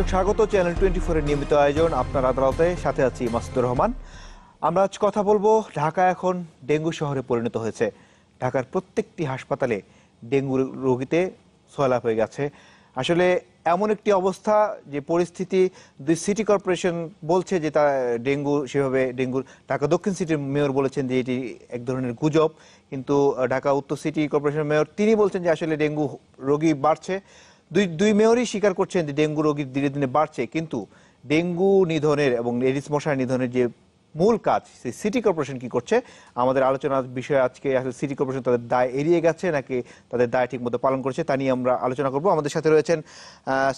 দর্শক স্বাগত channel twenty ফোরের নিয়মিত আয়োজন আপনার আদালতে সাথে আছি মাসুদুর রহমান আমরা আজ কথা বলবো ঢাকা এখন ডেঙ্গু শহরে পরিণত হয়েছে ঢাকার প্রত্যেকটি হাসপাতালে ডেঙ্গু রোগীতে সয়লাভ হয়ে গেছে আসলে এমন একটি অবস্থা যে পরিস্থিতি দুই সিটি কর্পোরেশন বলছে যে তা ডেঙ্গু সেভাবে ডেঙ্গুর ঢাকা দক্ষিণ সিটির মেয়র বলেছেন যে এটি এক ধরনের গুজব কিন্তু ঢাকা উত্তর সিটি কর্পোরেশন মেয়র তিনি বলছেন যে আসলে ডেঙ্গু রোগী বাড়ছে দুই দুই মেয়রই স্বীকার করছেন যে ডেঙ্গু রোগী ধীরে ধীরে বাড়ছে কিন্তু ডেঙ্গু নিধনের এবং এডিস মশার নিধনের যে মূল কাজ সেই সিটি কর্পোরেশন কি করছে আমাদের আলোচনার বিষয়ে আজকে আসলে সিটি কর্পোরেশন তাদের দায় এড়িয়ে গেছে নাকি তাদের দায় ঠিকমতো পালন করছে তা নিয়ে আমরা আলোচনা করব আমাদের সাথে রয়েছেন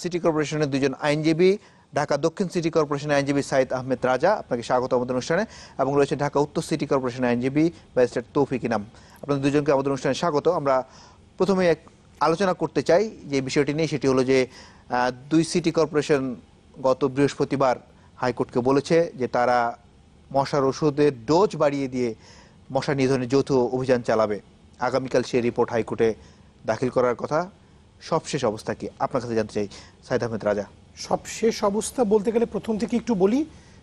সিটি কর্পোরেশনের দুজন আইনজীবী ঢাকা দক্ষিণ সিটি কর্পোরেশনের আইনজীবী সাইদ আহমেদ রাজা আপনাকে স্বাগত আমাদের অনুষ্ঠানে এবং রয়েছে ঢাকা উত্তর সিটি কর্পোরেশনের আইনজীবী ব্যারিস্টার তৌফিক ইনাম আপনাদের দুজনকে আমাদের অনুষ্ঠানে স্বাগত আমরা প্রথমে এক আলোচনা করতে চাই যে বিষয়টি নিয়ে সেটি হলো যে দুই সিটি কর্পোরেশন গত বৃহস্পতিবার হাইকোর্টকে বলেছে যে তারা মশার ওষুধের ডোজ বাড়িয়ে দিয়ে মশা নিধনের যৌথ অভিযান চালাবে আগামীকাল সেই রিপোর্ট হাইকোর্টে দাখিল করার কথা সবশেষ অবস্থা কি আপনার কাছে জানতে চাই সাইদ আহমেদ রাজা সবশেষ অবস্থা বলতে গেলে প্রথম থেকে একটু বলি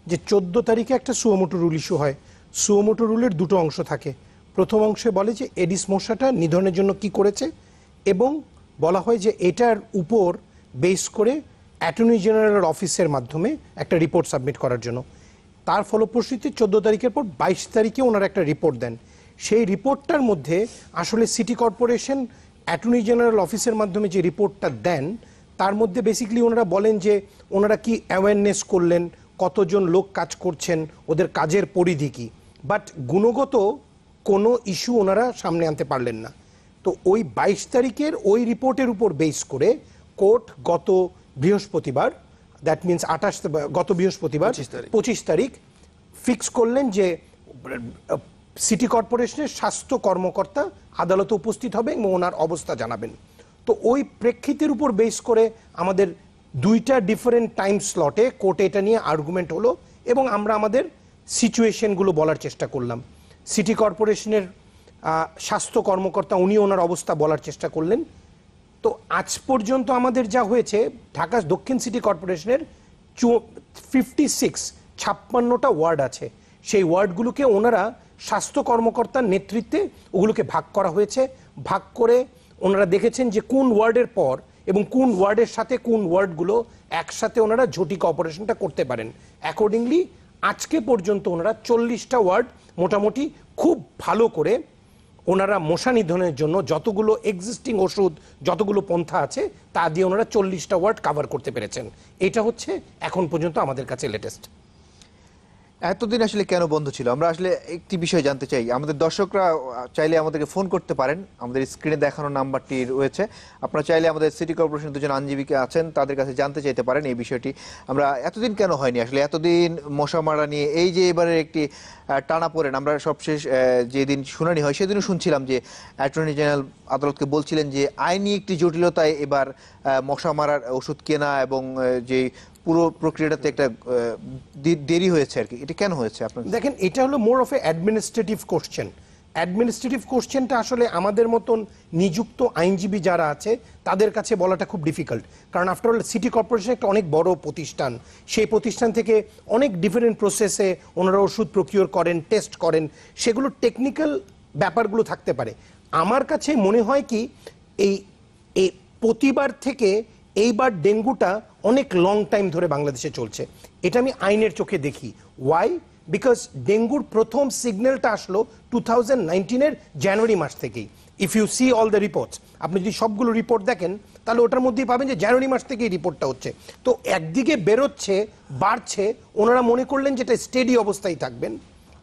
যে চোদ্দ তারিখে একটা সুয়োমোটো রুল ইস্যু হয় সুয়োমোটো রুলের দুটো অংশ থাকে প্রথম অংশে বলে যে এডিস মশাটা নিধনের জন্য কি করেছে এবং বলা হয় যে এটার উপর বেস করে অ্যাটর্নি জেনারেলের অফিসের মাধ্যমে একটা রিপোর্ট সাবমিট করার জন্য তার ফলপ্রসূতি চোদ্দ তারিখের পর বাইশ তারিখে ওনারা একটা রিপোর্ট দেন সেই রিপোর্টটার মধ্যে আসলে সিটি কর্পোরেশন অ্যাটর্নি জেনারেল অফিসের মাধ্যমে যে রিপোর্টটা দেন তার মধ্যে বেসিক্যালি ওনারা বলেন যে ওনারা কি অ্যাওয়ারনেস করলেন কতজন লোক কাজ করছেন ওদের কাজের পরিধি কী বাট গুণগত কোনো ইস্যু ওনারা সামনে আনতে পারলেন না তো ওই বাইশ তারিখের ওই রিপোর্টের উপর বেস করে কোর্ট গত বৃহস্পতিবার দ্যাট মিনস আঠাশ গত বৃহস্পতিবার পঁচিশ তারিখ ফিক্স করলেন যে সিটি কর্পোরেশনের স্বাস্থ্য কর্মকর্তা আদালতে উপস্থিত হবে এবং ওনার অবস্থা জানাবেন তো ওই প্রেক্ষিতের উপর বেস করে আমাদের দুইটা ডিফারেন্ট টাইম স্লটে কোর্টে এটা নিয়ে আর্গুমেন্ট হলো এবং আমরা আমাদের সিচুয়েশনগুলো বলার চেষ্টা করলাম সিটি কর্পোরেশনের স্বাস্থ্য কর্মকর্তা উনি ওনার অবস্থা বলার চেষ্টা করলেন তো আজ পর্যন্ত আমাদের যা হয়েছে ঢাকা দক্ষিণ সিটি কর্পোরেশনের ফিফটি সিক্স ছাপ্পান্নটা ওয়ার্ড আছে সেই ওয়ার্ডগুলোকে ওনারা স্বাস্থ্য কর্মকর্তার নেতৃত্বে ওগুলোকে ভাগ করা হয়েছে ভাগ করে ওনারা দেখেছেন যে কোন ওয়ার্ডের পর এবং কোন ওয়ার্ডের সাথে কোন ওয়ার্ডগুলো একসাথে ওনারা ঝটিকা অপারেশনটা করতে পারেন অ্যাকর্ডিংলি আজকে পর্যন্ত ওনারা চল্লিশটা ওয়ার্ড মোটামুটি খুব ভালো করে ওনারা মশা নিধনের জন্য যতগুলো এক্সিস্টিং ওষুধ যতগুলো পন্থা আছে তা দিয়ে ওনারা চল্লিশটা ওয়ার্ড কাভার করতে পেরেছেন এটা হচ্ছে এখন পর্যন্ত আমাদের কাছে লেটেস্ট এতদিন আসলে কেন বন্ধ ছিল আমরা আসলে একটি বিষয় জানতে চাই আমাদের দর্শকরা চাইলে আমাদেরকে ফোন করতে পারেন আমাদের স্ক্রিনে দেখানো নাম্বারটি রয়েছে আপনারা চাইলে আমাদের সিটি কর্পোরেশন দুজন আইনজীবীকে আছেন তাদের কাছে জানতে চাইতে পারেন এই বিষয়টি আমরা এতদিন কেন হয়নি আসলে এতদিন মশা মারা নিয়ে এই যে এবারের একটি টানা পড়েন আমরা সবশেষ যেদিন শুনানি হয় সেদিনও শুনছিলাম যে অ্যাটর্নি জেনারেল আদালতকে বলছিলেন যে আইনি একটি জটিলতায় এবার মশা মারার ওষুধ কেনা এবং যে পুরো প্রক্রিয়াটাতে একটা দেরি হয়েছে আর কি এটা কেন হয়েছে আপনার দেখেন এটা হলো more of a administrative question administrative কোশ্চেনটা আসলে আমাদের মতন নিযুক্ত আইনজীবী যারা আছে তাদের কাছে বলাটা খুব ডিফিকাল্ট কারণ আফটার অল সিটি কর্পোরেশন একটা অনেক বড় প্রতিষ্ঠান সেই প্রতিষ্ঠান থেকে অনেক ডিফারেন্ট প্রসেসে ওনারা ওষুধ প্রকিওর করেন টেস্ট করেন সেগুলো টেকনিক্যাল ব্যাপারগুলো থাকতে পারে আমার কাছে মনে হয় কি এই প্রতিবার থেকে এইবার ডেঙ্গুটা অনেক লং টাইম ধরে বাংলাদেশে চলছে এটা আমি আইনের চোখে দেখি ওয়াই বিকজ ডেঙ্গুর প্রথম সিগন্যালটা আসলো টু থাউজেন্ড নাইনটিনের জানুয়ারি মাস থেকেই if you see all the reports আপনি যদি সবগুলো রিপোর্ট দেখেন তাহলে ওটার মধ্যেই পাবেন যে জানুয়ারি মাস থেকেই রিপোর্টটা হচ্ছে তো একদিকে বেরোচ্ছে বাড়ছে ওনারা মনে করলেন যে এটা স্টেডি অবস্থায় থাকবেন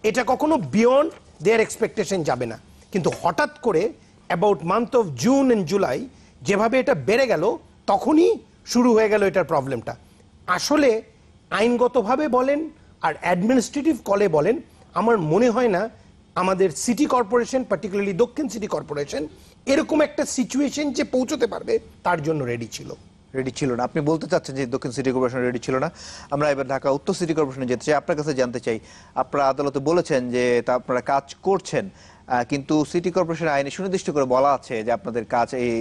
এটা কখনো বিয়ন্ড দেয়ার এক্সপেকটেশন যাবে না কিন্তু হঠাৎ করে about month of June and July যেভাবে এটা বেড়ে গেল তখনই শুরু হয়ে গেল এটার প্রবলেমটা আসলে আইনগতভাবে বলেন আর অ্যাডমিনিস্ট্রেটিভ কলে বলেন আমার মনে হয় না আমাদের সিটি কর্পোরেশন পার্টিকুলারলি দক্ষিণ সিটি কর্পোরেশন এরকম একটা সিচুয়েশন যে পৌঁছতে পারবে তার জন্য রেডি ছিল রেডি ছিল না আপনি বলতে চাচ্ছেন যে দক্ষিণ সিটি কর্পোরেশন রেডি ছিল না আমরা এবার ঢাকা উত্তর সিটি কর্পোরেশনে যেতে চাই আপনার কাছে জানতে চাই আপনারা আদালতে বলেছেন যে তা আপনারা কাজ করছেন কিন্তু সিটি কর্পোরেশন আইনে সুনির্দিষ্ট করে বলা আছে যে আপনাদের কাজ এই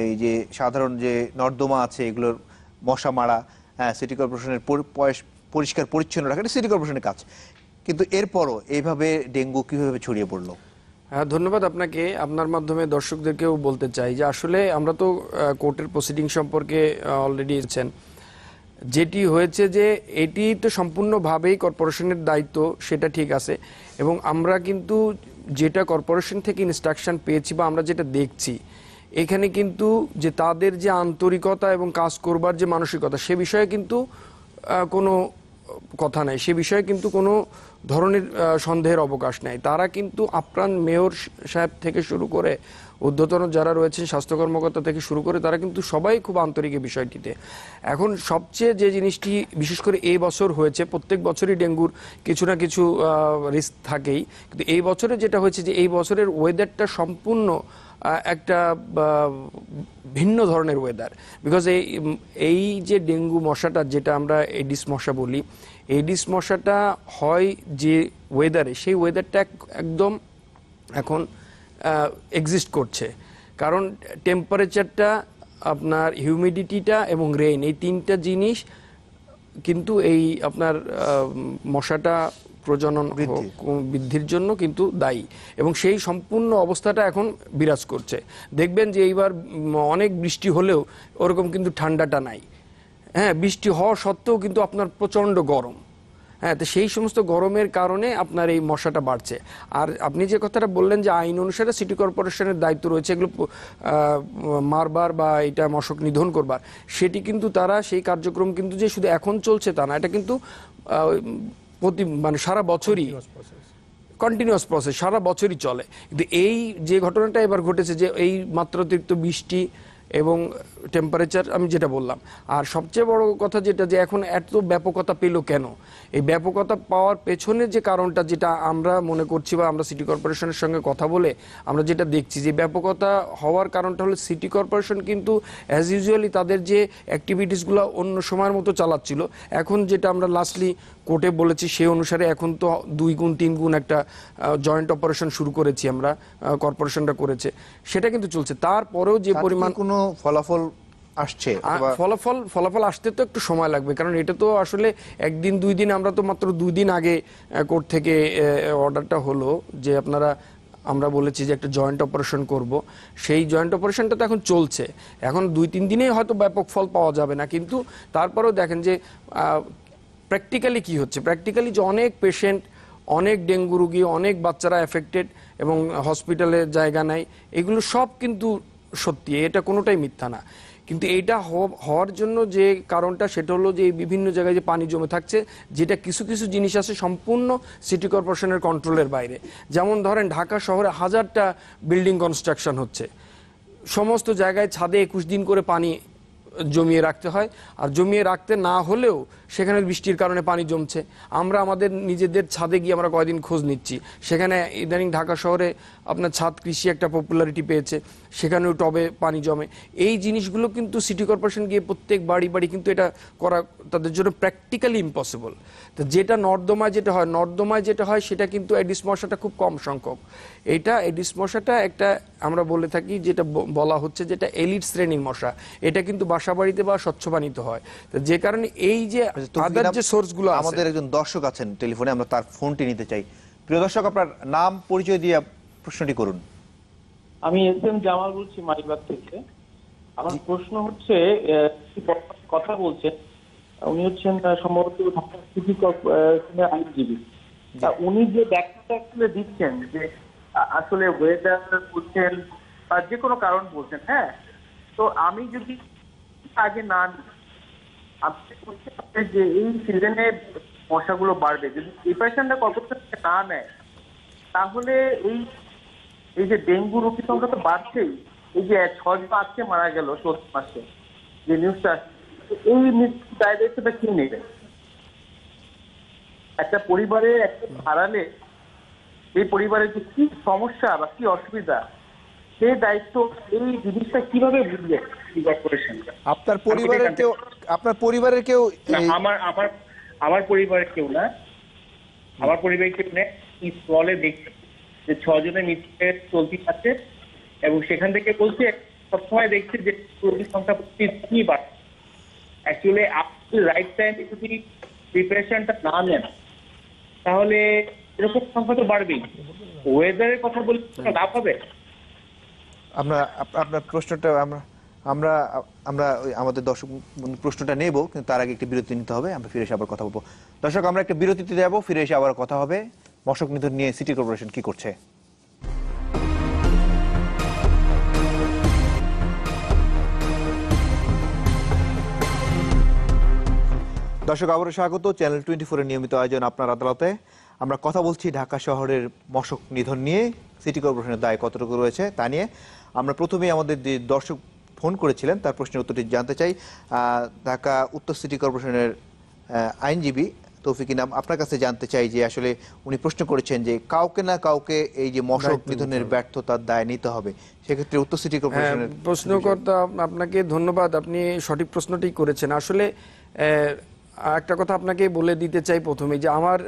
এই যে সাধারণ যে নর্দমা আছে এগুলোর মশা মারা সিটি কর্পোরেশনের পরিষ্কার পরিচ্ছন্ন রাখা এটা সিটি কর্পোরেশনের কাজ কিন্তু এরপরও এইভাবে ডেঙ্গু কীভাবে ছড়িয়ে পড়লো হ্যাঁ ধন্যবাদ আপনাকে আপনার মাধ্যমে দর্শকদেরকেও বলতে চাই যে আসলে আমরা তো কোর্টের প্রসিডিং সম্পর্কে অলরেডি এসেছেন যেটি হয়েছে যে এটি তো সম্পূর্ণভাবেই কর্পোরেশনের দায়িত্ব সেটা ঠিক আছে এবং আমরা কিন্তু যেটা কর্পোরেশন থেকে ইনস্ট্রাকশন পেয়েছি বা আমরা যেটা দেখছি এখানে কিন্তু যে তাদের যে আন্তরিকতা এবং কাজ করবার যে মানসিকতা সে বিষয়ে কিন্তু কোনো কথা নাই সে বিষয়ে কিন্তু কোনো ধরনের সন্দেহের অবকাশ নাই তারা কিন্তু আপ্রাণ মেয়র সাহেব থেকে শুরু করে ঊর্ধ্বতন যারা রয়েছেন স্বাস্থ্য কর্মকর্তা থেকে শুরু করে তারা কিন্তু সবাই খুব আন্তরিক এই বিষয়টিতে এখন সবচেয়ে যে জিনিসটি বিশেষ করে এই বছর হয়েছে প্রত্যেক বছরই ডেঙ্গুর কিছু না কিছু রিস্ক থাকেই কিন্তু এই বছরে যেটা হয়েছে যে এই বছরের ওয়েদারটা সম্পূর্ণ একটা ভিন্ন ধরনের ওয়েদার বিকজ এই এই যে ডেঙ্গু মশাটা যেটা আমরা এডিস মশা বলি এডিস মশাটা হয় যে ওয়েদারে সেই ওয়েদারটা একদম এখন এক্সিস্ট করছে কারণ টেম্পারেচারটা আপনার হিউমিডিটিটা এবং রেইন এই তিনটা জিনিস কিন্তু এই আপনার মশাটা প্রজনন বৃদ্ধির জন্য কিন্তু দায়ী এবং সেই সম্পূর্ণ অবস্থাটা এখন বিরাজ করছে দেখবেন যে এইবার অনেক বৃষ্টি হলেও ওরকম কিন্তু ঠান্ডাটা নাই হ্যাঁ বৃষ্টি হওয়া সত্ত্বেও কিন্তু আপনার প্রচণ্ড গরম হ্যাঁ তো সেই সমস্ত গরমের কারণে আপনার এই মশাটা বাড়ছে আর আপনি যে কথাটা বললেন যে আইন অনুসারে সিটি কর্পোরেশনের দায়িত্ব রয়েছে এগুলো মারবার বা এটা মশক নিধন করবার সেটি কিন্তু তারা সেই কার্যক্রম কিন্তু যে শুধু এখন চলছে তা না এটা কিন্তু প্রতি মানে সারা বছরই কন্টিনিউয়াস প্রসেস সারা বছরই চলে কিন্তু এই যে ঘটনাটা এবার ঘটেছে যে এই মাত্রাতিরিক্ত বৃষ্টি এবং টেম্পারেচার আমি যেটা বললাম আর সবচেয়ে বড় কথা যেটা যে এখন এত ব্যাপকতা পেল কেন এই ব্যাপকতা পাওয়ার পেছনে যে কারণটা যেটা আমরা মনে করছি বা আমরা সিটি কর্পোরেশনের সঙ্গে কথা বলে আমরা যেটা দেখছি যে ব্যাপকতা হওয়ার কারণটা হলো সিটি কর্পোরেশন কিন্তু অ্যাজ ইউজুয়ালি তাদের যে অ্যাক্টিভিটিসগুলো অন্য সময়ের মতো চালাচ্ছিল এখন যেটা আমরা লাস্টলি কোর্টে বলেছি সেই অনুসারে এখন তো দুই গুণ তিন গুণ একটা জয়েন্ট অপারেশন শুরু করেছি আমরা কর্পোরেশনটা করেছে সেটা কিন্তু চলছে তারপরেও যে পরিমাণ কোনো ফলাফল আসছে ফলাফল ফলাফল আসতে তো একটু সময় লাগবে কারণ এটা তো আসলে একদিন দুই দিন আমরা তো মাত্র দুই দিন আগে কোর্ট থেকে অর্ডারটা হলো যে আপনারা আমরা বলেছি যে একটা জয়েন্ট অপারেশন করব সেই জয়েন্ট অপারেশনটা তো এখন চলছে এখন দুই তিন দিনেই হয়তো ব্যাপক ফল পাওয়া যাবে না কিন্তু তারপরেও দেখেন যে প্র্যাকটিক্যালি কি হচ্ছে প্র্যাকটিক্যালি যে অনেক পেশেন্ট অনেক ডেঙ্গু রুগী অনেক বাচ্চারা এফেক্টেড এবং হসপিটালে জায়গা নাই এগুলো সব কিন্তু সত্যি এটা কোনোটাই মিথ্যা না কিন্তু এইটা হওয়ার জন্য যে কারণটা সেটা হলো যে বিভিন্ন জায়গায় যে পানি জমে থাকছে যেটা কিছু কিছু জিনিস আছে সম্পূর্ণ সিটি কর্পোরেশনের কন্ট্রোলের বাইরে যেমন ধরেন ঢাকা শহরে হাজারটা বিল্ডিং কনস্ট্রাকশন হচ্ছে সমস্ত জায়গায় ছাদে একুশ দিন করে পানি জমিয়ে রাখতে হয় আর জমিয়ে রাখতে না হলেও সেখানে বৃষ্টির কারণে পানি জমছে আমরা আমাদের নিজেদের ছাদে গিয়ে আমরা কয়দিন খোঁজ নিচ্ছি সেখানে ইদানিং ঢাকা শহরে আপনার ছাদ কৃষি একটা পপুলারিটি পেয়েছে সেখানেও টবে পানি জমে এই জিনিসগুলো কিন্তু সিটি কর্পোরেশন গিয়ে প্রত্যেক বাড়ি বাড়ি কিন্তু এটা করা তাদের জন্য প্র্যাকটিক্যালি ইম্পসিবল তো যেটা নর্দমায় যেটা হয় নর্দমায় যেটা হয় সেটা কিন্তু এডিস মশাটা খুব কম সংখ্যক এটা এডিস মশাটা একটা আমরা বলে থাকি যেটা বলা হচ্ছে যেটা এলিট শ্রেণীর মশা এটা কিন্তু বাসাবাড়িতে বা স্বচ্ছ পানিতে হয় তো যে কারণে এই যে আমাদের একজন দর্শক আছেন টেলিফোনে আমরা তার ফোনটি নিতে চাই প্রিয় দর্শক আপনার নাম পরিচয় দিয়ে প্রশ্নটি করুন আমি এস জামাল বলছি মাইবাগ থেকে আমার প্রশ্ন হচ্ছে কথা বলছেন উনি হচ্ছেন সম্ভবত ঢাকা সিটি আইনজীবী উনি যে ব্যাখ্যাটা আসলে দিচ্ছেন যে আসলে ওয়েদার বলছেন যে কোনো কারণ বলছেন হ্যাঁ তো আমি যদি আগে না নিই আপনি বলতে যে এই সিজনে বাড়বে যদি প্রিপারেশনটা না নেয় তাহলে এই এই যে ডেঙ্গু সংখ্যা তো বাড়ছেই এই যে আজকে মারা গেল চোদ্দ মাসে যে নিউজটা এই দায়িত্বটা কি নেবে একটা পরিবারে একটা হারালে এই পরিবারের যে কি সমস্যা বা কি অসুবিধা সেই দায়িত্ব এই জিনিসটা কিভাবে বুঝবে আপনার পরিবারের কেউ আপনার পরিবারের কেউ আমার আমার আমার পরিবারের কেউ না আমার পরিবারের কেউ নেই স্কলে দেখছি যে ছজনের মৃত্যুতে চলতি আছে এবং সেখান থেকে বলছে সবসময় দেখছে যে রোগীর সংখ্যা কি বাড়ছে অ্যাকচুয়ালি আপনি রাইট টাইমে যদি প্রিপারেশনটা না নেন তাহলে এরকম সংখ্যা তো বাড়বেই ওয়েদারের কথা বললে লাভ হবে আমরা আপনার প্রশ্নটা আমরা আমরা আমরা আমাদের দর্শক প্রশ্নটা নেব কিন্তু তার আগে একটি বিরতি নিতে হবে আমরা ফিরে এসে আবার কথা বলবো দর্শক আমরা একটা বিরতিতে যাবো ফিরে এসে আবার কথা হবে মশক নিধন নিয়ে সিটি কর্পোরেশন কি করছে দর্শক আবারও স্বাগত চ্যানেল টোয়েন্টি ফোরের নিয়মিত আয়োজন আপনার আদালতে আমরা কথা বলছি ঢাকা শহরের মশক নিধন নিয়ে সিটি কর্পোরেশনের দায় কতটুকু রয়েছে তা নিয়ে আমরা প্রথমেই আমাদের যে দর্শক ফোন করেছিলেন তার প্রশ্নের উত্তরটি জানতে চাই ঢাকা উত্তর সিটি কর্পোরেশনের আইনজীবী তৌফিক ইনাম আপনার কাছে জানতে চাই যে আসলে উনি প্রশ্ন করেছেন যে কাউকে না কাউকে এই যে মশক নিধনের ব্যর্থতার দায় নিতে হবে সেক্ষেত্রে উত্তর সিটি হ্যাঁ, কর্পোরেশনের প্রশ্নকর্তা আপনাকে ধন্যবাদ আপনি সঠিক প্রশ্নটি করেছেন আসলে একটা কথা আপনাকে বলে দিতে চাই প্রথমে যে আমার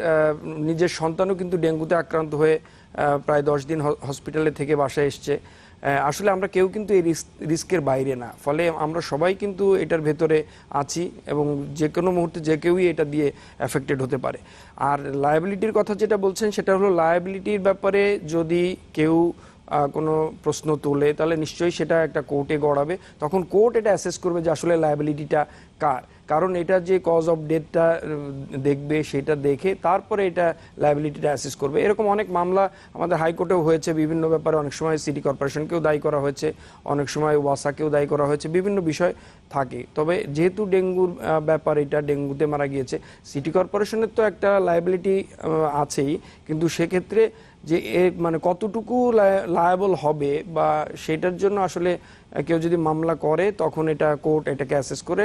নিজের সন্তানও কিন্তু ডেঙ্গুতে আক্রান্ত হয়ে প্রায় দশ দিন হসপিটালে থেকে বাসায় এসছে আসলে আমরা কেউ কিন্তু এই রিস্কের বাইরে না ফলে আমরা সবাই কিন্তু এটার ভেতরে আছি এবং যে কোনো মুহূর্তে যে কেউই এটা দিয়ে অ্যাফেক্টেড হতে পারে আর লায়াবিলিটির কথা যেটা বলছেন সেটা হলো লায়াবিলিটির ব্যাপারে যদি কেউ কোনো প্রশ্ন তোলে তাহলে নিশ্চয়ই সেটা একটা কোর্টে গড়াবে তখন কোর্ট এটা অ্যাসেস করবে যে আসলে লায়াবিলিটিটা কার কারণ এটা যে কজ অফ ডেটটা দেখবে সেটা দেখে তারপরে এটা লাইবিলিটিটা অ্যাসেস করবে এরকম অনেক মামলা আমাদের হাইকোর্টেও হয়েছে বিভিন্ন ব্যাপারে অনেক সময় সিটি কর্পোরেশনকেও দায়ী করা হয়েছে অনেক সময় ওয়াসাকেও দায়ী করা হয়েছে বিভিন্ন বিষয় থাকে তবে যেহেতু ডেঙ্গুর ব্যাপার এটা ডেঙ্গুতে মারা গিয়েছে সিটি কর্পোরেশনের তো একটা লাইবিলিটি আছেই কিন্তু সেক্ষেত্রে যে এর মানে কতটুকু লায়াবল হবে বা সেটার জন্য আসলে কেউ যদি মামলা করে তখন এটা কোর্ট এটাকে অ্যাসেস করে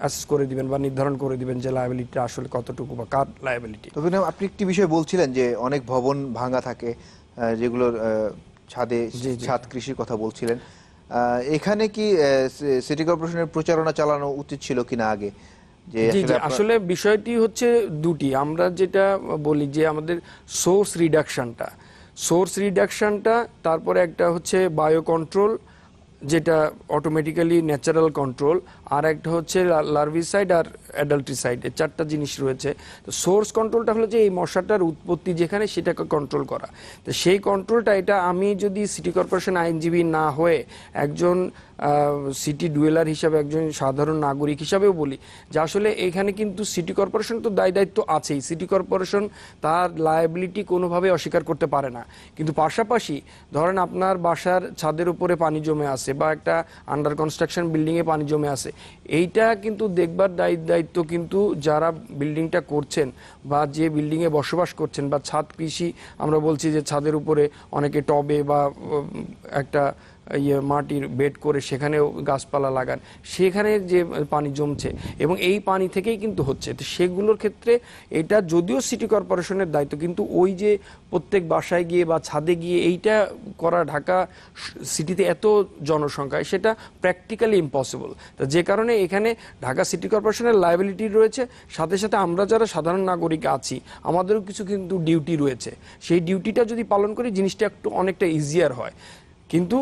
অ্যাসেস করে দিবেন বা নির্ধারণ করে দিবেন যে লায়াবিলিটি আসলে কতটুকু বা কার লায়াবিলিটি তবে আপনি একটি বিষয় বলছিলেন যে অনেক ভবন ভাঙা থাকে যেগুলোর ছাদে ছাদ কৃষির কথা বলছিলেন এখানে কি সিটি কর্পোরেশনের প্রচারণা চালানো উচিত ছিল কিনা আগে আসলে বিষয়টি হচ্ছে দুটি আমরা যেটা বলি যে আমাদের সোর্স রিডাকশনটা সোর্স রিডাকশনটা তারপরে একটা হচ্ছে বায়ো কন্ট্রোল যেটা অটোমেটিক্যালি ন্যাচারাল কন্ট্রোল আর একটা হচ্ছে লার্ভিসাইড আর অ্যাডাল্টিসাইড এই চারটা জিনিস রয়েছে তো সোর্স কন্ট্রোলটা হলো যে এই মশাটার উৎপত্তি যেখানে সেটাকে কন্ট্রোল করা তো সেই কন্ট্রোলটা এটা আমি যদি সিটি কর্পোরেশন আইনজীবী না হয়ে একজন সিটি ডুয়েলার হিসাবে একজন সাধারণ নাগরিক হিসাবেও বলি যে আসলে এখানে কিন্তু সিটি কর্পোরেশন তো দায় দায়িত্ব আছেই সিটি কর্পোরেশন তার লায়াবিলিটি কোনোভাবে অস্বীকার করতে পারে না কিন্তু পাশাপাশি ধরেন আপনার বাসার ছাদের উপরে পানি জমে আছে বা একটা আন্ডার কনস্ট্রাকশন বিল্ডিংয়ে পানি জমে আছে এইটা কিন্তু দেখবার দায়িত্ব কিন্তু যারা বিল্ডিংটা করছেন বা যে বিল্ডিংয়ে বসবাস করছেন বা ছাদ কৃষি আমরা বলছি যে ছাদের উপরে অনেকে টবে বা একটা ইয়ে মাটির বেড করে সেখানেও গাছপালা লাগান সেখানে যে পানি জমছে এবং এই পানি থেকেই কিন্তু হচ্ছে তো সেগুলোর ক্ষেত্রে এটা যদিও সিটি কর্পোরেশনের দায়িত্ব কিন্তু ওই যে প্রত্যেক বাসায় গিয়ে বা ছাদে গিয়ে এইটা করা ঢাকা সিটিতে এত জনসংখ্যায় সেটা প্র্যাকটিক্যালি ইম্পসিবল তা যে কারণে এখানে ঢাকা সিটি কর্পোরেশনের লাইবিলিটি রয়েছে সাথে সাথে আমরা যারা সাধারণ নাগরিক আছি আমাদেরও কিছু কিন্তু ডিউটি রয়েছে সেই ডিউটিটা যদি পালন করি জিনিসটা একটু অনেকটা ইজিয়ার হয় কিন্তু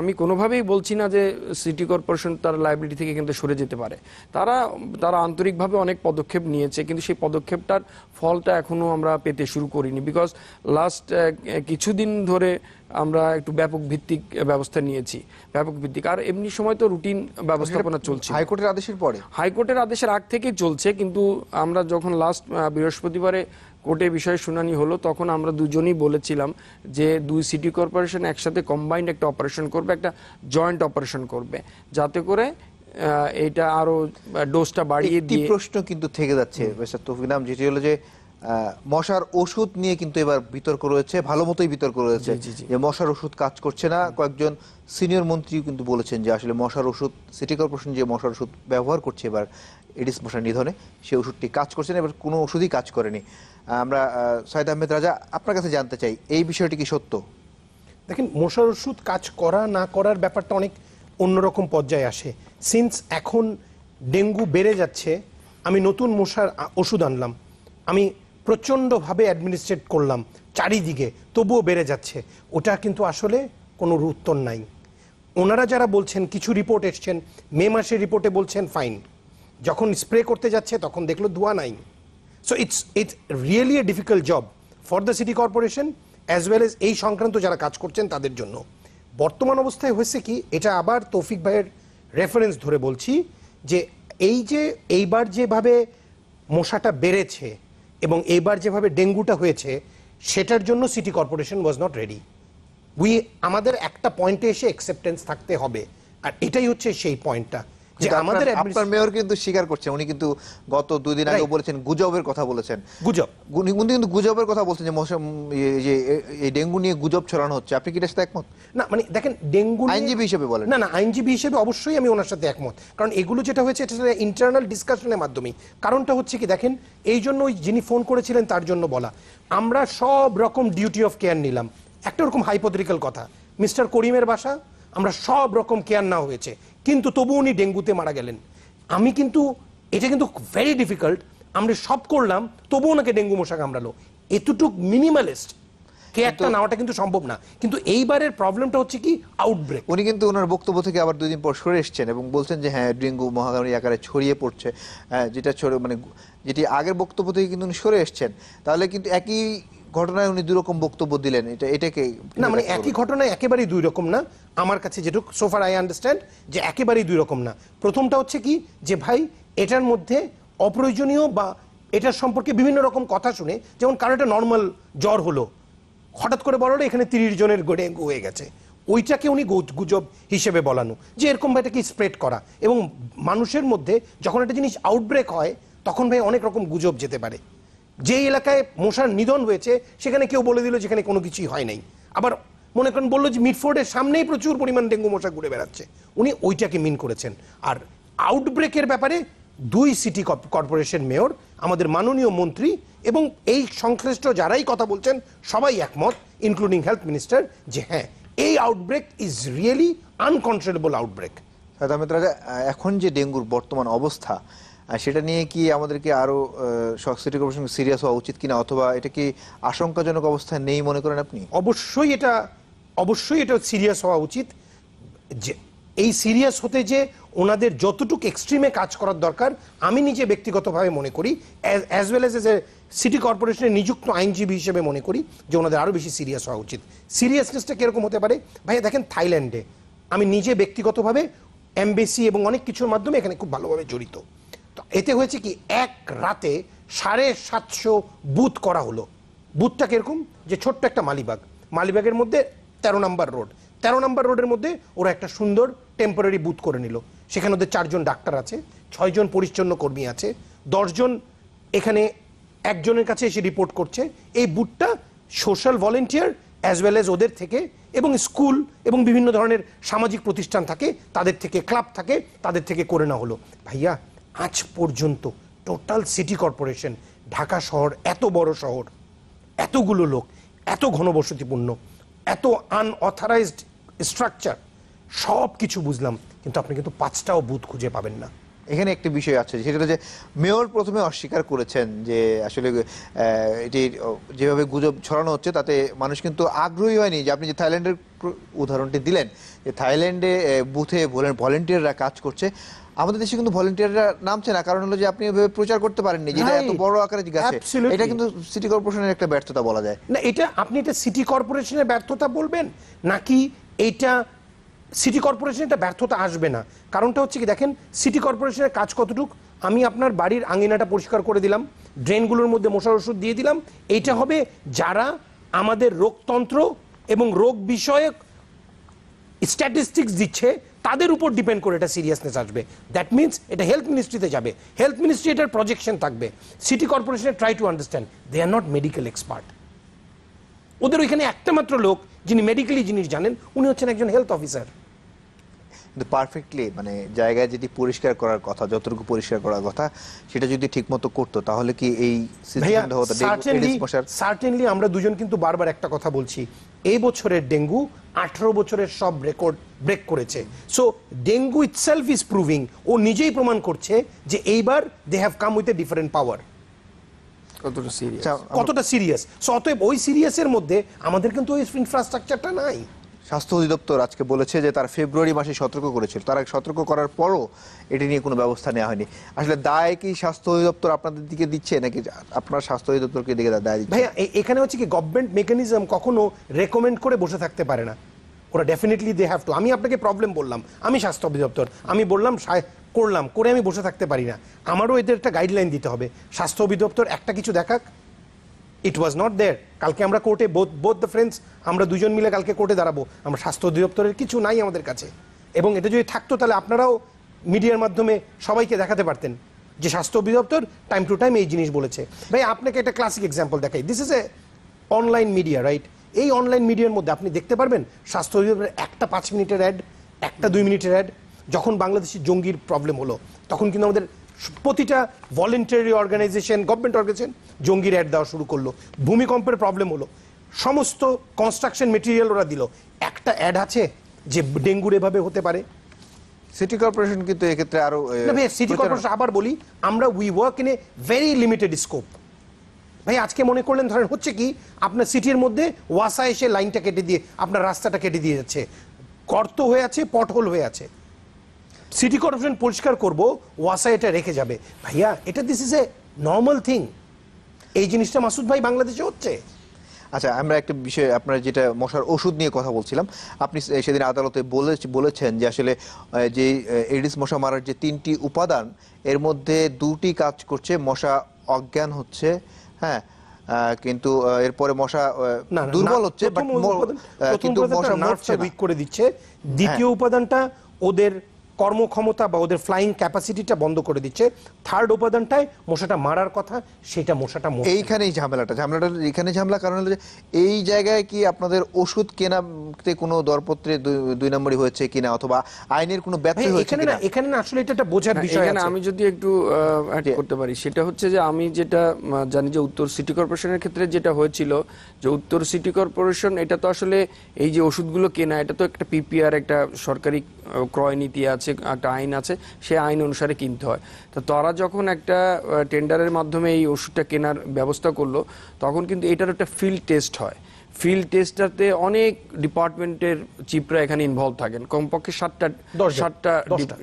আমি কোনোভাবেই বলছি না যে সিটি কর্পোরেশন তার লাইব্রেরি থেকে কিন্তু সরে যেতে পারে তারা তারা আন্তরিকভাবে অনেক পদক্ষেপ নিয়েছে কিন্তু সেই পদক্ষেপটার ফলটা এখনও আমরা পেতে শুরু করিনি বিকজ লাস্ট কিছুদিন ধরে আমরা একটু ব্যাপক ভিত্তিক ব্যবস্থা নিয়েছি ব্যাপক ভিত্তিক আর এমনি সময় তো রুটিন ব্যবস্থাপনা চলছে হাইকোর্টের আদেশের পরে হাইকোর্টের আদেশের আগ থেকেই চলছে কিন্তু আমরা যখন লাস্ট বৃহস্পতিবারে কোর্টে বিষয়ে শুনানি হলো তখন আমরা দুজনই বলেছিলাম যে দুই সিটি কর্পোরেশন একসাথে কম্বাইন্ড একটা অপারেশন করবে একটা জয়েন্ট অপারেশন করবে যাতে করে এটা আরো ডোজটা বাড়িয়ে দিয়ে প্রশ্ন কিন্তু থেকে যাচ্ছে যেটি হলো যে মশার ওষুধ নিয়ে কিন্তু এবার বিতর্ক রয়েছে ভালো মতোই বিতর্ক রয়েছে যে মশার ওষুধ কাজ করছে না কয়েকজন সিনিয়র মন্ত্রী কিন্তু বলেছেন যে আসলে মশার ওষুধ সিটি কর্পোরেশন যে মশার ওষুধ ব্যবহার করছে এবার এডিস মশার নিধনে সেই ওষুধটি কাজ করছে না এবার কোনো ওষুধই কাজ করেনি আমরা সাইদ আহমেদ রাজা আপনার কাছে জানতে চাই এই বিষয়টি কি সত্য দেখেন মশার ওষুধ কাজ করা না করার ব্যাপারটা অনেক অন্যরকম পর্যায়ে আসে সিন্স এখন ডেঙ্গু বেড়ে যাচ্ছে আমি নতুন মশার ওষুধ আনলাম আমি প্রচণ্ডভাবে অ্যাডমিনিস্ট্রেট করলাম চারিদিকে তবুও বেড়ে যাচ্ছে ওটা কিন্তু আসলে কোনো উত্তর নাই ওনারা যারা বলছেন কিছু রিপোর্ট এসছেন মে মাসের রিপোর্টে বলছেন ফাইন যখন স্প্রে করতে যাচ্ছে তখন দেখলো ধোয়া নাই so it's it's really a difficult job for the city corporation as well as এই সংক্রান্ত যারা কাজ করছেন তাদের জন্য বর্তমান অবস্থায় হয়েছে কি এটা আবার তৌফিক ভাইয়ের রেফারেন্স ধরে বলছি যে এই যে এইবার যেভাবে মশাটা বেড়েছে এবং এইবার যেভাবে ডেঙ্গুটা হয়েছে সেটার জন্য city corporation was not ready we আমাদের একটা পয়েন্টে এসে অ্যাকসেপ্টেন্স থাকতে হবে আর এটাই হচ্ছে সেই পয়েন্টটা ওনার সাথে একমত কারণ এগুলো যেটা হয়েছে ইন্টারনাল ডিসকাশনের মাধ্যমে কারণটা হচ্ছে কি দেখেন এই জন্য যিনি ফোন করেছিলেন তার জন্য বলা আমরা সব রকম ডিউটি অফ কেয়ার নিলাম একটা ওরকম হাইপোথেটিক্যাল কথা মিস্টার করিমের বাসা আমরা সব রকম কেয়ার নেওয়া হয়েছে কিন্তু তবু উনি ডেঙ্গুতে মারা গেলেন আমি কিন্তু এটা কিন্তু ভেরি ডিফিকাল্ট আমরা সব করলাম তবু ওনাকে ডেঙ্গু মশা কামড়ালো এতটুক মিনিমালিস্ট কে একটা নেওয়াটা কিন্তু সম্ভব না কিন্তু এইবারের প্রবলেমটা হচ্ছে কি আউটব্রেক উনি কিন্তু ওনার বক্তব্য থেকে আবার দুদিন পর সরে এসছেন এবং বলছেন যে হ্যাঁ ডেঙ্গু মহামারী আকারে ছড়িয়ে পড়ছে যেটা ছড়ে মানে যেটি আগের বক্তব্য থেকে কিন্তু উনি সরে এসছেন তাহলে কিন্তু একই ঘটনায় উনি দুই রকম বক্তব্য দিলেন এটা এটাকে না মানে একই ঘটনা একেবারেই দুই রকম না আমার কাছে যেটুক সোফার আই আন্ডারস্ট্যান্ড যে একেবারেই দুই রকম না প্রথমটা হচ্ছে কি যে ভাই এটার মধ্যে অপ্রয়োজনীয় বা এটার সম্পর্কে বিভিন্ন রকম কথা শুনে যেমন কারো একটা নর্মাল জ্বর হলো হঠাৎ করে বলো এখানে তিরিশ জনের গোড়ে হয়ে গেছে ওইটাকে উনি গুজব হিসেবে বলানো যে এরকম ভাই এটাকে স্প্রেড করা এবং মানুষের মধ্যে যখন একটা জিনিস আউটব্রেক হয় তখন ভাই অনেক রকম গুজব যেতে পারে যে এলাকায় মশার নিধন হয়েছে সেখানে কেউ বলে দিল যেখানে কোনো কিছুই হয় নাই আবার মনে করেন বললো যে মিডফোর্ডের সামনেই প্রচুর পরিমাণ ডেঙ্গু মশা ঘুরে বেড়াচ্ছে উনি ওইটাকে মিন করেছেন আর আউটব্রেকের ব্যাপারে দুই সিটি কর্পোরেশন মেয়র আমাদের মাননীয় মন্ত্রী এবং এই সংশ্লিষ্ট যারাই কথা বলছেন সবাই একমত ইনক্লুডিং হেলথ মিনিস্টার যে হ্যাঁ এই outbreak is really uncontrollable outbreak এখন যে ডেঙ্গুর বর্তমান অবস্থা আর সেটা নিয়ে কি আমাদেরকে আরও সিটি কর্পোরেশন সিরিয়াস হওয়া উচিত কিনা অথবা এটা কি আশঙ্কাজনক অবস্থায় নেই মনে করেন আপনি অবশ্যই এটা অবশ্যই এটা সিরিয়াস হওয়া উচিত যে এই সিরিয়াস হতে যে ওনাদের যতটুকু এক্সট্রিমে কাজ করার দরকার আমি নিজে ব্যক্তিগতভাবে মনে করি as well as as a city কর্পোরেশনের নিযুক্ত আইনজীবী হিসেবে মনে করি যে ওনাদের আরও বেশি সিরিয়াস হওয়া উচিত সিরিয়াসনেসটা কীরকম হতে পারে ভাইয়া দেখেন থাইল্যান্ডে আমি নিজে ব্যক্তিগতভাবে এমবেসি এবং অনেক কিছুর মাধ্যমে এখানে খুব ভালোভাবে জড়িত এতে হয়েছে কি এক রাতে সাড়ে সাতশো বুথ করা হলো বুথটা কীরকম যে ছোট্ট একটা মালিবাগ মালিবাগের মধ্যে তেরো নম্বর রোড তেরো নম্বর রোডের মধ্যে ওরা একটা সুন্দর টেম্পোরারি বুথ করে নিল সেখানে ওদের চারজন ডাক্তার আছে ছয়জন পরিচ্ছন্ন কর্মী আছে দশজন এখানে একজনের কাছে এসে রিপোর্ট করছে এই বুথটা social volunteer as well as ওদের থেকে এবং স্কুল এবং বিভিন্ন ধরনের সামাজিক প্রতিষ্ঠান থাকে তাদের থেকে ক্লাব থাকে তাদের থেকে করে না হলো ভাইয়া আজ পর্যন্ত টোটাল সিটি কর্পোরেশন ঢাকা শহর এত বড় শহর এতগুলো লোক এত ঘনবসতিপূর্ণ এত আনঅথরাইজড স্ট্রাকচার সব কিছু বুঝলাম কিন্তু আপনি কিন্তু পাঁচটাও বুথ খুঁজে পাবেন না এখানে একটি বিষয় আছে সেটা যে মেয়র প্রথমে অস্বীকার করেছেন যে আসলে এটি যেভাবে গুজব ছড়ানো হচ্ছে তাতে মানুষ কিন্তু আগ্রহী হয়নি যে আপনি যে থাইল্যান্ডের উদাহরণটি দিলেন যে থাইল্যান্ডে বুথে ভলেন্টিয়াররা কাজ করছে আমাদের দেশে কিন্তু ভলেন্টিয়াররা নামছে না কারণ হলো যে আপনি ওইভাবে প্রচার করতে পারেননি যেটা এত বড় আকারে গেছে এটা কিন্তু সিটি কর্পোরেশনের একটা ব্যর্থতা বলা যায় না এটা আপনি এটা সিটি কর্পোরেশনের ব্যর্থতা বলবেন নাকি এটা সিটি কর্পোরেশনের এটা ব্যর্থতা আসবে না কারণটা হচ্ছে কি দেখেন সিটি কর্পোরেশনের কাজ কতটুকু আমি আপনার বাড়ির আঙিনাটা পরিষ্কার করে দিলাম ড্রেনগুলোর মধ্যে মশার ওষুধ দিয়ে দিলাম এইটা হবে যারা আমাদের রোগতন্ত্র এবং রোগ বিষয়ক স্ট্যাটিস্টিক্স দিচ্ছে তাদের উপর ডিপেন্ড করে এটা সিরিয়াসনেস আসবে দ্যাট মিনস এটা হেলথ মিনিস্ট্রিতে যাবে হেলথ মিনিস্ট্রি এটার প্রজেকশন থাকবে সিটি কর্পোরেশনের try to understand they are not medical expert ওদের ওইখানে একটা মাত্র লোক যিনি মেডিকেলি জিনিস জানেন উনি হচ্ছেন একজন হেলথ অফিসার কিন্তু পারফেক্টলি মানে জায়গায় যেটি পরিষ্কার করার কথা যতটুকু পরিষ্কার করার কথা সেটা যদি ঠিক মতো করতো তাহলে কি এই সার্টেনলি আমরা দুজন কিন্তু বারবার একটা কথা বলছি এই বছরের ডেঙ্গু আঠারো বছরের সব রেকর্ড ব্রেক করেছে so dengue itself is proving ও নিজেই প্রমাণ করছে যে এইবার they have come with a different power কতটা সিরিয়াস আচ্ছা, সো অতএব ওই সিরিয়াসের মধ্যে আমাদের কিন্তু ওই ইনফ্রাস্ট্রাকচারটা নাই স্বাস্থ্য অধিদপ্তর আজকে বলেছে যে তার ফেব্রুয়ারি মাসে সতর্ক করেছিল তারা সতর্ক করার পরও এটি নিয়ে কোনো ব্যবস্থা নেওয়া হয়নি আসলে দায় কি স্বাস্থ্য অধিদপ্তর আপনাদের দিকে দিচ্ছে নাকি আপনার স্বাস্থ্য অধিদপ্তরকে দিকে দায় দিচ্ছে ভাইয়া এখানে হচ্ছে কি গভর্নমেন্ট মেকানিজম কখনো রেকমেন্ড করে বসে থাকতে পারে না ওরা ডেফিনেটলি দে হ্যাভ টু আমি আপনাকে প্রবলেম বললাম আমি স্বাস্থ্য অধিদপ্তর আমি বললাম করলাম করে আমি বসে থাকতে পারি না আমারও এদের একটা গাইডলাইন দিতে হবে স্বাস্থ্য অধিদপ্তর একটা কিছু দেখাক ইট ওয়াজ নট দেয়ার কালকে আমরা কোর্টে বোধ বোধ দ্য ফ্রেন্ডস আমরা দুজন মিলে কালকে কোর্টে দাঁড়াবো আমরা স্বাস্থ্য অধিদপ্তরের কিছু নাই আমাদের কাছে এবং এটা যদি থাকতো তাহলে আপনারাও মিডিয়ার মাধ্যমে সবাইকে দেখাতে পারতেন যে স্বাস্থ্য অধিদপ্তর টাইম টু টাইম এই জিনিস বলেছে ভাই আপনাকে একটা ক্লাসিক এক্সাম্পল দেখাই this is a online media right এই অনলাইন মিডিয়ার মধ্যে আপনি দেখতে পারবেন স্বাস্থ্য অধিদপ্তরের একটা পাঁচ মিনিটের অ্যাড একটা দুই মিনিটের অ্যাড যখন বাংলাদেশি জঙ্গির প্রবলেম হলো তখন কিন্তু আমাদের প্রতিটা ভলেন্টারি অর্গানাইজেশন গভর্নমেন্ট অর্গানাইজেশন জঙ্গির অ্যাড দেওয়া শুরু করলো ভূমিকম্পের প্রবলেম হলো সমস্ত কনস্ট্রাকশন মেটেরিয়াল ওরা দিল একটা অ্যাড আছে যে ডেঙ্গুর এভাবে হতে পারে সিটি কর্পোরেশন কিন্তু এক্ষেত্রে আরো সিটি কর্পোরেশন আবার বলি আমরা we work in a very limited scope ভাই আজকে মনে করলেন ধরেন হচ্ছে কি আপনার সিটির মধ্যে ওয়াসা এসে লাইনটা কেটে দিয়ে আপনার রাস্তাটা কেটে দিয়ে যাচ্ছে গর্ত হয়ে আছে পটহোল হয়ে আছে সিটি কর্পোরেশন পরিষ্কার করব ওয়াসা এটা রেখে যাবে ভাইয়া এটা this is a normal thing এই জিনিসটা মাসুদ ভাই বাংলাদেশে হচ্ছে আচ্ছা আমরা একটা বিষয়ে আপনার যেটা মশার ওষুধ নিয়ে কথা বলছিলাম আপনি সেদিন আদালতে বলেছেন যে আসলে যে এডিস মশা মারার যে তিনটি উপাদান এর মধ্যে দুটি কাজ করছে মশা অজ্ঞান হচ্ছে হ্যাঁ কিন্তু এরপরে মশা দুর্বল হচ্ছে কিন্তু মশা মারছে উইক করে দিচ্ছে দ্বিতীয় হ্যাঁ। উপাদানটা ওদের কর্মক্ষমতা বা ওদের ফ্লাইং ক্যাপাসিটিটা বন্ধ করে দিচ্ছে থার্ড উপাদানটায় মশাটা মারার কথা সেটা মশাটা এইখানেই ঝামেলাটা ঝামেলাটা এখানে ঝামেলা কারণ হলো এই জায়গায় কি আপনাদের ওষুধ কেনাতে কোনো দরপত্রে দুই নম্বরই হয়েছে কিনা অথবা আইনের কোনো ব্যথা হয়েছে না এখানে না আসলে এটা একটা বোঝার হ্যাঁ, বিষয় এখানে আমি যদি একটু করতে পারি সেটা হচ্ছে যে আমি যেটা জানি যে উত্তর সিটি কর্পোরেশনের ক্ষেত্রে যেটা হয়েছিল যে উত্তর সিটি কর্পোরেশন এটা তো আসলে এই যে ওষুধগুলো কেনা এটা তো একটা পিপিআর একটা সরকারি ক্রয় নীতি আছে আছে একটা আইন আছে সে আইন অনুসারে কিনতে হয় তো তারা যখন একটা টেন্ডারের মাধ্যমে এই ওষুধটা কেনার ব্যবস্থা করলো তখন কিন্তু এটার একটা ফিল্ড টেস্ট হয় ফিল্ড টেস্টটাতে অনেক ডিপার্টমেন্টের চিপরা এখানে ইনভলভ থাকেন কমপক্ষে সাতটা সাতটা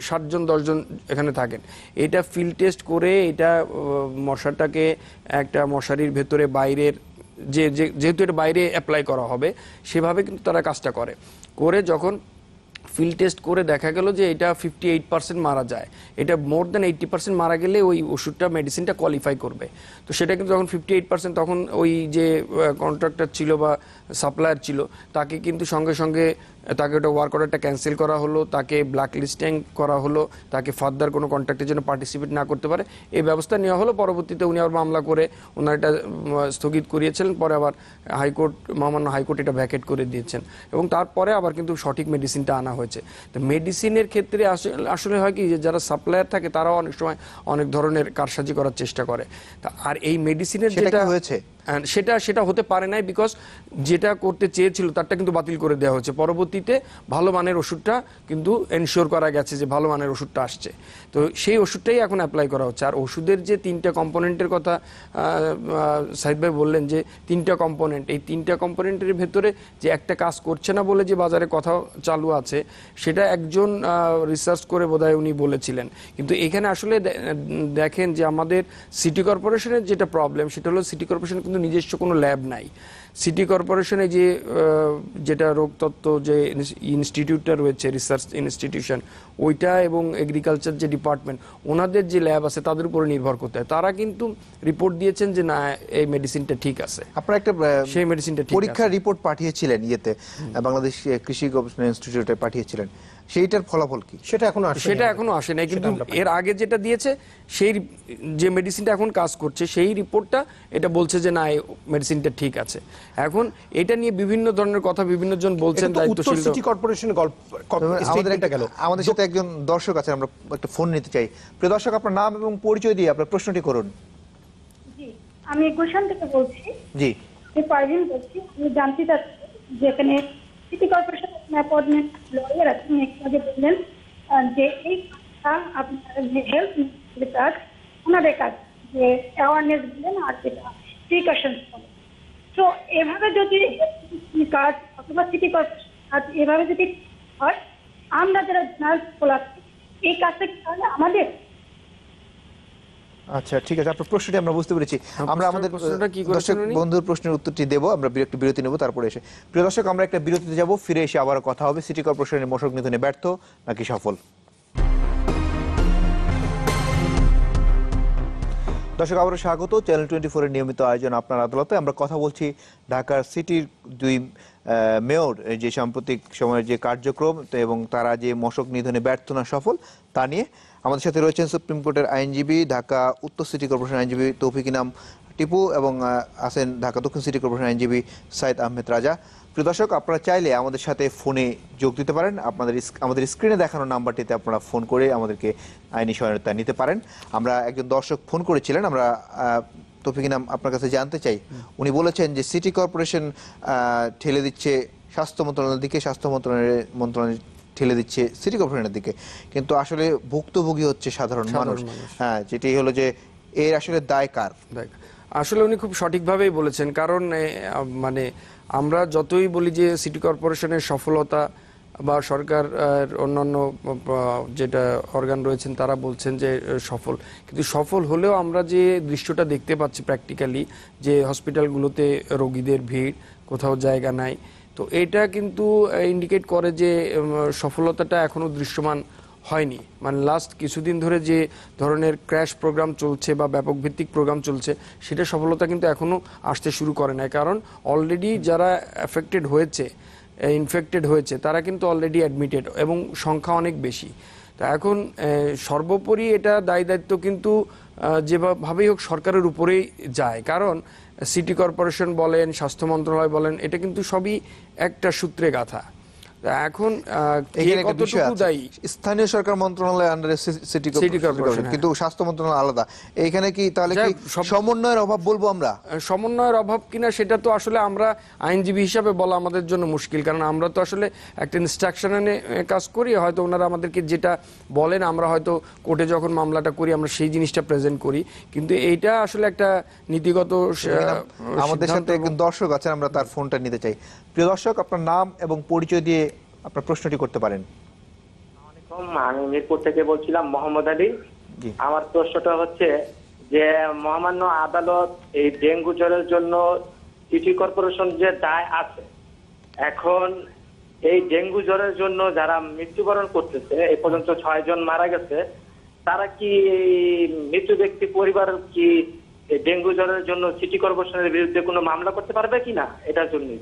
ষাটজন দশজন এখানে থাকেন এটা ফিল্ড টেস্ট করে এটা মশাটাকে একটা মশারির ভেতরে বাইরের যে যেহেতু এটা বাইরে অ্যাপ্লাই করা হবে সেভাবে কিন্তু তারা কাজটা করে করে যখন ফিল্ড টেস্ট করে দেখা গেল যে এটা ফিফটি এইট পার্সেন্ট মারা যায় এটা মোর দ্যান এইট্টি পার্সেন্ট মারা গেলে ওই ওষুধটা মেডিসিনটা কোয়ালিফাই করবে তো সেটা কিন্তু যখন ফিফটি এইট পার্সেন্ট তখন ওই যে কন্ট্রাক্টর ছিল বা সাপ্লায়ার ছিল তাকে কিন্তু সঙ্গে সঙ্গে তাকে ওটা ওয়ার্ক অর্ডারটা ক্যান্সেল করা হলো তাকে ব্ল্যাক লিস্টিং করা হলো তাকে ফার্দার কোনো কন্ট্রাক্টের জন্য পার্টিসিপেট না করতে পারে এই ব্যবস্থা নেওয়া হলো পরবর্তীতে উনি আবার মামলা করে ওনার এটা স্থগিত করিয়েছিলেন পরে আবার হাইকোর্ট মহামান্য হাইকোর্ট এটা ভ্যাকেট করে দিয়েছেন এবং তারপরে আবার কিন্তু সঠিক মেডিসিনটা আনা হয়েছে তো মেডিসিনের ক্ষেত্রে আসলে হয় কি যে যারা সাপ্লায়ার থাকে তারাও অনেক সময় অনেক ধরনের কারসাজি করার চেষ্টা করে আর এই মেডিসিনের যেটা হয়েছে সেটা সেটা হতে পারে নাই বিকজ যেটা করতে চেয়েছিল তারটা কিন্তু বাতিল করে দেওয়া হয়েছে পরবর্তীতে ভালো মানের ওষুধটা কিন্তু এনশিওর করা গেছে যে ভালো মানের ওষুধটা আসছে তো সেই ওষুধটাই এখন অ্যাপ্লাই করা হচ্ছে আর ওষুধের যে তিনটা কম্পোনেন্টের কথা সাহিদ ভাই বললেন যে তিনটা কম্পোনেন্ট এই তিনটা কম্পোনেন্টের ভেতরে যে একটা কাজ করছে না বলে যে বাজারে কথা চালু আছে সেটা একজন রিসার্চ করে বোধহয় উনি বলেছিলেন কিন্তু এখানে আসলে দেখেন যে আমাদের সিটি কর্পোরেশনের যেটা প্রবলেম সেটা হলো সিটি কর্পোরেশন কিন্তু নিজস্ব কোনো ল্যাব নাই সিটি কর্পোরেশনে যে যেটা রোগতত্ত্ব যে ইনস্টিটিউটটা রয়েছে রিসার্চ ইনস্টিটিউশন ওইটা এবং এগ্রিকালচার যে ডিপার্টমেন্ট ওনাদের যে ল্যাব আছে তাদের উপরে নির্ভর করতে হয় তারা কিন্তু রিপোর্ট দিয়েছেন যে না এই মেডিসিনটা ঠিক আছে আপনারা একটা সেই মেডিসিনটা পরীক্ষার রিপোর্ট পাঠিয়েছিলেন ইয়েতে বাংলাদেশ কৃষি গবেষণা ইনস্টিটিউটে পাঠিয়েছিলেন সেইটার ফলাফল কি সেটা এখনো আসে সেটা এখনো আসে নাই কিন্তু এর আগে যেটা দিয়েছে সেই যে মেডিসিনটা এখন কাজ করছে সেই রিপোর্টটা এটা বলছে যে না মেডিসিনটা ঠিক আছে এখন এটা নিয়ে বিভিন্ন ধরনের কথা বিভিন্ন জন বলছেন দায়িত্বশীল সিটি কর্পোরেশন গল্প আমাদের একটা গেল আমাদের সাথে একজন দর্শক আছে আমরা একটা ফোন নিতে চাই প্রিয় দর্শক আপনার নাম এবং পরিচয় দিয়ে আপনার প্রশ্নটি করুন জি আমি গুলশান থেকে বলছি জি আমি পারভীন বলছি আমি জানতে চাচ্ছি এখানে सिटी कॉर्पोरेशन मैपोर में लॉयर अश्विन एक्का के बोलें जे एक था अपना हेल्थ के साथ ওনাদের কাজ যে অ্যাওয়ারনেস দিলেন আর যেটা প্রিকশন তো এভাবে যদি কাজ অথবা সিটি কর্পোরেশন কাজ এভাবে যদি হয় আমরা যারা নার্স খোলা এই কাজটা কি তাহলে আমাদের আচ্ছা ঠিক আছে আপনার প্রশ্নটি আমরা বুঝতে পেরেছি আমরা আমাদের দর্শক বন্ধুর প্রশ্নের উত্তরটি দেবো আমরা একটু বিরতি নেবো তারপরে এসে প্রিয় দর্শক আমরা একটা বিরতিতে যাব ফিরে এসে আবার কথা হবে সিটি কর্পোরেশনের মশক নিধনে ব্যর্থ নাকি সফল দর্শক আবারও স্বাগত চ্যানেল টোয়েন্টি ফোরের নিয়মিত আয়োজন আপনার আদালতে আমরা কথা বলছি ঢাকার সিটির দুই মেয়র যে সাম্প্রতিক সময়ের যে কার্যক্রম এবং তারা যে মশক নিধনে ব্যর্থ না সফল তা নিয়ে আমাদের সাথে রয়েছেন সুপ্রিম কোর্টের আইনজীবী ঢাকা উত্তর সিটি কর্পোরেশন আইনজীবী তৌফিক ইনাম টিপু এবং আছেন ঢাকা দক্ষিণ সিটি কর্পোরেশন আইনজীবী সাইদ আহমেদ রাজা প্রিয় দর্শক আপনারা চাইলে আমাদের সাথে ফোনে যোগ দিতে পারেন আপনাদের আমাদের স্ক্রিনে দেখানো নাম্বারটিতে আপনারা ফোন করে আমাদেরকে আইনি সহায়তা নিতে পারেন আমরা একজন দর্শক ফোন করেছিলেন আমরা তৌফিক ইনাম আপনার কাছে জানতে চাই উনি বলেছেন যে সিটি কর্পোরেশন ঠেলে দিচ্ছে স্বাস্থ্য মন্ত্রণালয়ের দিকে স্বাস্থ্য মন্ত্রণালয়ের মন্ত্রণালয় ঠেলে দিচ্ছে সিটি কর্পোরেশনের দিকে কিন্তু আসলে ভুক্তভোগী হচ্ছে সাধারণ মানুষ হ্যাঁ যেটি হলো যে এর আসলে দায় কার আসলে উনি খুব সঠিকভাবেই বলেছেন কারণ মানে আমরা যতই বলি যে সিটি কর্পোরেশনের সফলতা বা সরকার অন্যান্য যেটা অর্গান রয়েছেন তারা বলছেন যে সফল কিন্তু সফল হলেও আমরা যে দৃশ্যটা দেখতে পাচ্ছি প্র্যাকটিক্যালি যে হসপিটালগুলোতে রোগীদের ভিড় কোথাও জায়গা নাই তো এটা কিন্তু ইন্ডিকেট করে যে সফলতাটা এখনও দৃশ্যমান হয়নি মানে লাস্ট কিছুদিন ধরে যে ধরনের ক্র্যাশ প্রোগ্রাম চলছে বা ব্যাপক ভিত্তিক প্রোগ্রাম চলছে সেটা সফলতা কিন্তু এখনও আসতে শুরু করে না কারণ অলরেডি যারা অ্যাফেক্টেড হয়েছে ইনফেক্টেড হয়েছে তারা কিন্তু অলরেডি অ্যাডমিটেড এবং সংখ্যা অনেক বেশি তা এখন সর্বোপরি এটা দায়ী দায়িত্ব কিন্তু যেভাবেই হোক সরকারের উপরেই যায় কারণ সিটি কর্পোরেশন বলেন স্বাস্থ্য মন্ত্রণালয় বলেন এটা কিন্তু সবই একটা সূত্রে গাথা এখন স্থানীয় সরকার মন্ত্রণালয় আন্ডারে সিটি কর্পোরেশন কিন্তু হ্যাঁ। স্বাস্থ্য মন্ত্রণালয় আলাদা এখানে কি তাহলে কি সমন্বয়ের অভাব বলবো আমরা সমন্বয়ের অভাব কিনা সেটা তো আসলে আমরা আইনজীবী হিসাবে বলা আমাদের জন্য মুশকিল কারণ আমরা তো আসলে একটা ইনস্ট্রাকশনে কাজ করি হয়তো ওনারা আমাদেরকে যেটা বলেন আমরা হয়তো কোর্টে যখন মামলাটা করি আমরা সেই জিনিসটা প্রেজেন্ট করি কিন্তু এইটা আসলে একটা নীতিগত আমাদের সাথে দর্শক আছেন আমরা তার ফোনটা নিতে চাই প্রিয় দর্শক আপনার নাম এবং পরিচয় দিয়ে আপনার প্রশ্নটি করতে পারেন আমি মিরপুর থেকে বলছিলাম মোহাম্মদ আলী আমার প্রশ্নটা হচ্ছে যে মহামান্য আদালত এই ডেঙ্গু জ্বরের জন্য সিটি কর্পোরেশন যে দায় আছে এখন এই ডেঙ্গু জ্বরের জন্য যারা মৃত্যুবরণ করতেছে এ পর্যন্ত ছয় জন মারা গেছে তারা কি মৃত্যু ব্যক্তি পরিবার কি ডেঙ্গু জ্বরের জন্য সিটি কর্পোরেশনের বিরুদ্ধে কোনো মামলা করতে পারবে কিনা এটার জন্যই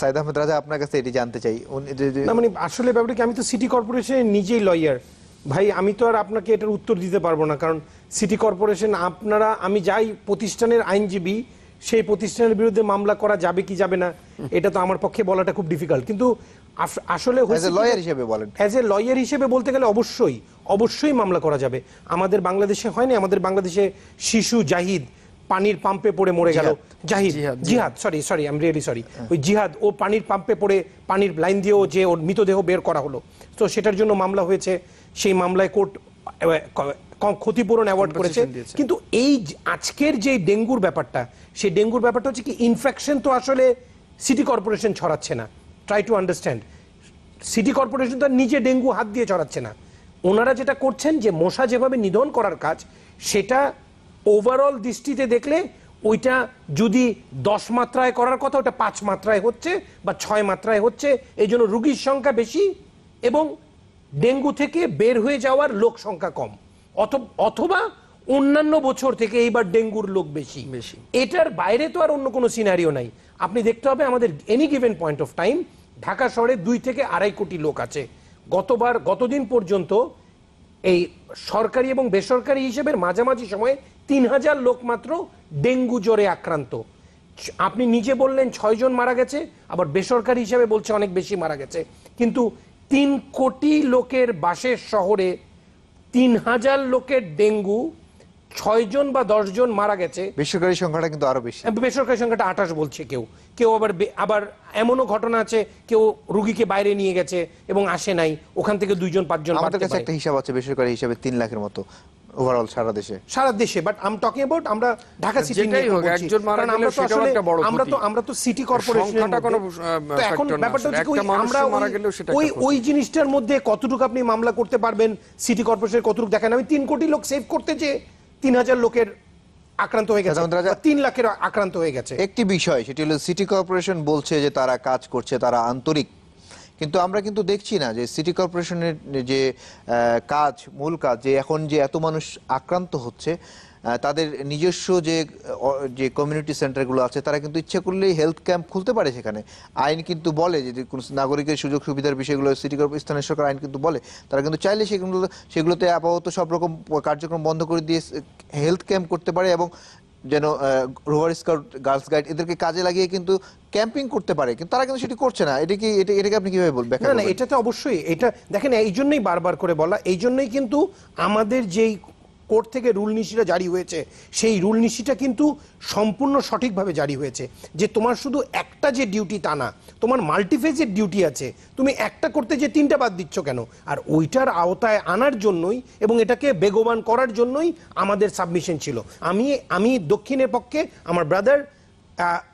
সাইদ আহমেদ রাজা আপনার কাছে এটি জানতে চাই মানে আসলে ব্যাপারে কি আমি তো সিটি কর্পোরেশনের নিজেই লয়ার ভাই আমি তো আর আপনাকে এটার উত্তর দিতে পারবো না কারণ সিটি কর্পোরেশন আপনারা আমি যাই প্রতিষ্ঠানের আইনজীবী সেই প্রতিষ্ঠানের বিরুদ্ধে মামলা করা যাবে কি যাবে না এটা তো আমার পক্ষে বলাটা খুব ডিফিকাল্ট কিন্তু আসলে লয়ার হিসেবে বলেন অ্যাজ এ লয়ার হিসেবে বলতে গেলে অবশ্যই অবশ্যই মামলা করা যাবে আমাদের বাংলাদেশে হয়নি আমাদের বাংলাদেশে শিশু জাহিদ পানির পাম্পে পড়ে মরে গেল Zahid Jihad sorry sorry am really sorry ওই জিহাদ ও পানির পাম্পে পড়ে পানির লাইন দিয়েও যে ওর মৃতদেহ বের করা হলো তো সেটার জন্য মামলা হয়েছে সেই মামলায় কোর্ট ক্ষতিপূরণ অ্যাওয়ার্ড করেছে কিন্তু এই আজকের যে ডেঙ্গুর ব্যাপারটা সেই ডেঙ্গুর ব্যাপারটা হচ্ছে কি ইনফেকশন তো আসলে সিটি কর্পোরেশন ছড়াচ্ছে না try to understand city corporation তো নিজে ডেঙ্গু হাত দিয়ে ছড়াচ্ছে না ওনারা যেটা করছেন যে মশা যেভাবে নিধন করার কাজ সেটা ওভারঅল দৃষ্টিতে দেখলে ওইটা যদি দশ মাত্রায় করার কথা ওটা পাঁচ মাত্রায় হচ্ছে বা ছয় মাত্রায় হচ্ছে এই জন্য রুগীর সংখ্যা বেশি এবং ডেঙ্গু থেকে বের হয়ে যাওয়ার লোক সংখ্যা কম অথবা অন্যান্য বছর থেকে এইবার ডেঙ্গুর লোক বেশি বেশি এটার বাইরে তো আর অন্য কোনো সিনারিও নাই আপনি দেখতে হবে আমাদের any given point of time Dhaka শহরে দুই থেকে আড়াই কোটি লোক আছে গতবার গতদিন পর্যন্ত এই সরকারি এবং বেসরকারি হিসেবে মাঝামাঝি সময়ে তিন হাজার লোক মাত্র ডেঙ্গু জ্বরে আক্রান্ত আপনি নিজে বললেন ছয়জন মারা গেছে আবার বেসরকারি হিসাবে বলছে অনেক বেশি মারা গেছে কিন্তু তিন কোটি লোকের বাসের শহরে তিন হাজার লোকের ডেঙ্গু ছয়জন বা দশজন মারা গেছে বেসরকারি সংখ্যাটা কিন্তু আরো বেশি বেসরকারি সংখ্যাটা আঠাশ বলছে কেউ কেউ আবার আবার এমনও ঘটনা আছে কেউ রুগীকে বাইরে নিয়ে গেছে এবং আসে নাই ওখান থেকে দুইজন পাঁচজন আমাদের কাছে একটা হিসাব আছে বেসরকারি হিসাবে তিন লাখের মতো ওভারঅল সারা দেশে সারা দেশে বাট আম টকিং অ্যাবাউট আমরা ঢাকা সিটি নিয়ে একজন মারা গেলে একটা বড় আমরা তো আমরা তো সিটি কর্পোরেশন সংখ্যাটা কোনো এখন ব্যাপারটা হচ্ছে আমরা মারা সেটা ওই ওই জিনিসটার মধ্যে কতটুকু আপনি মামলা করতে পারবেন সিটি কর্পোরেশনের কতটুকু দেখেন আমি 3 কোটি লোক সেভ করতে যে 3000 লোকের আক্রান্ত হয়ে গেছে তিন লাখের আক্রান্ত হয়ে গেছে একটি বিষয় সেটি হলো সিটি কর্পোরেশন বলছে যে তারা কাজ করছে তারা আন্তরিক কিন্তু আমরা কিন্তু দেখছি না যে সিটি কর্পোরেশনের যে কাজ মূল কাজ যে এখন যে এত মানুষ আক্রান্ত হচ্ছে তাদের নিজস্ব যে যে কমিউনিটি সেন্টারগুলো আছে তারা কিন্তু ইচ্ছে করলেই হেলথ ক্যাম্প খুলতে পারে সেখানে আইন কিন্তু বলে যে কোনো নাগরিকের সুযোগ সুবিধার বিষয়গুলো সিটি কর্পোরেশন স্থানীয় সরকার আইন কিন্তু বলে তারা কিন্তু চাইলে সেগুলো সেগুলোতে আপাতত সব রকম কার্যক্রম বন্ধ করে দিয়ে হেলথ ক্যাম্প করতে পারে এবং যেন রোভার স্কাউট গার্লস গাইড এদেরকে কাজে লাগিয়ে কিন্তু ক্যাম্পিং করতে পারে কিন্তু তারা কিন্তু সেটি করছে না এটা কি এটা এটাকে আপনি কিভাবে বলবেন না না এটাতে অবশ্যই এটা দেখেন এই জন্যই বারবার করে বলা এই জন্যই কিন্তু আমাদের যেই কোর্ট থেকে রুল নিশিটা জারি হয়েছে সেই রুল নিশিটা কিন্তু সম্পূর্ণ সঠিকভাবে জারি হয়েছে যে তোমার শুধু একটা যে ডিউটি তা না তোমার মাল্টিফেজের ডিউটি আছে তুমি একটা করতে যে তিনটা বাদ দিচ্ছ কেন আর ওইটার আওতায় আনার জন্যই এবং এটাকে বেগবান করার জন্যই আমাদের সাবমিশন ছিল আমি আমি দক্ষিণের পক্ষে আমার ব্রাদার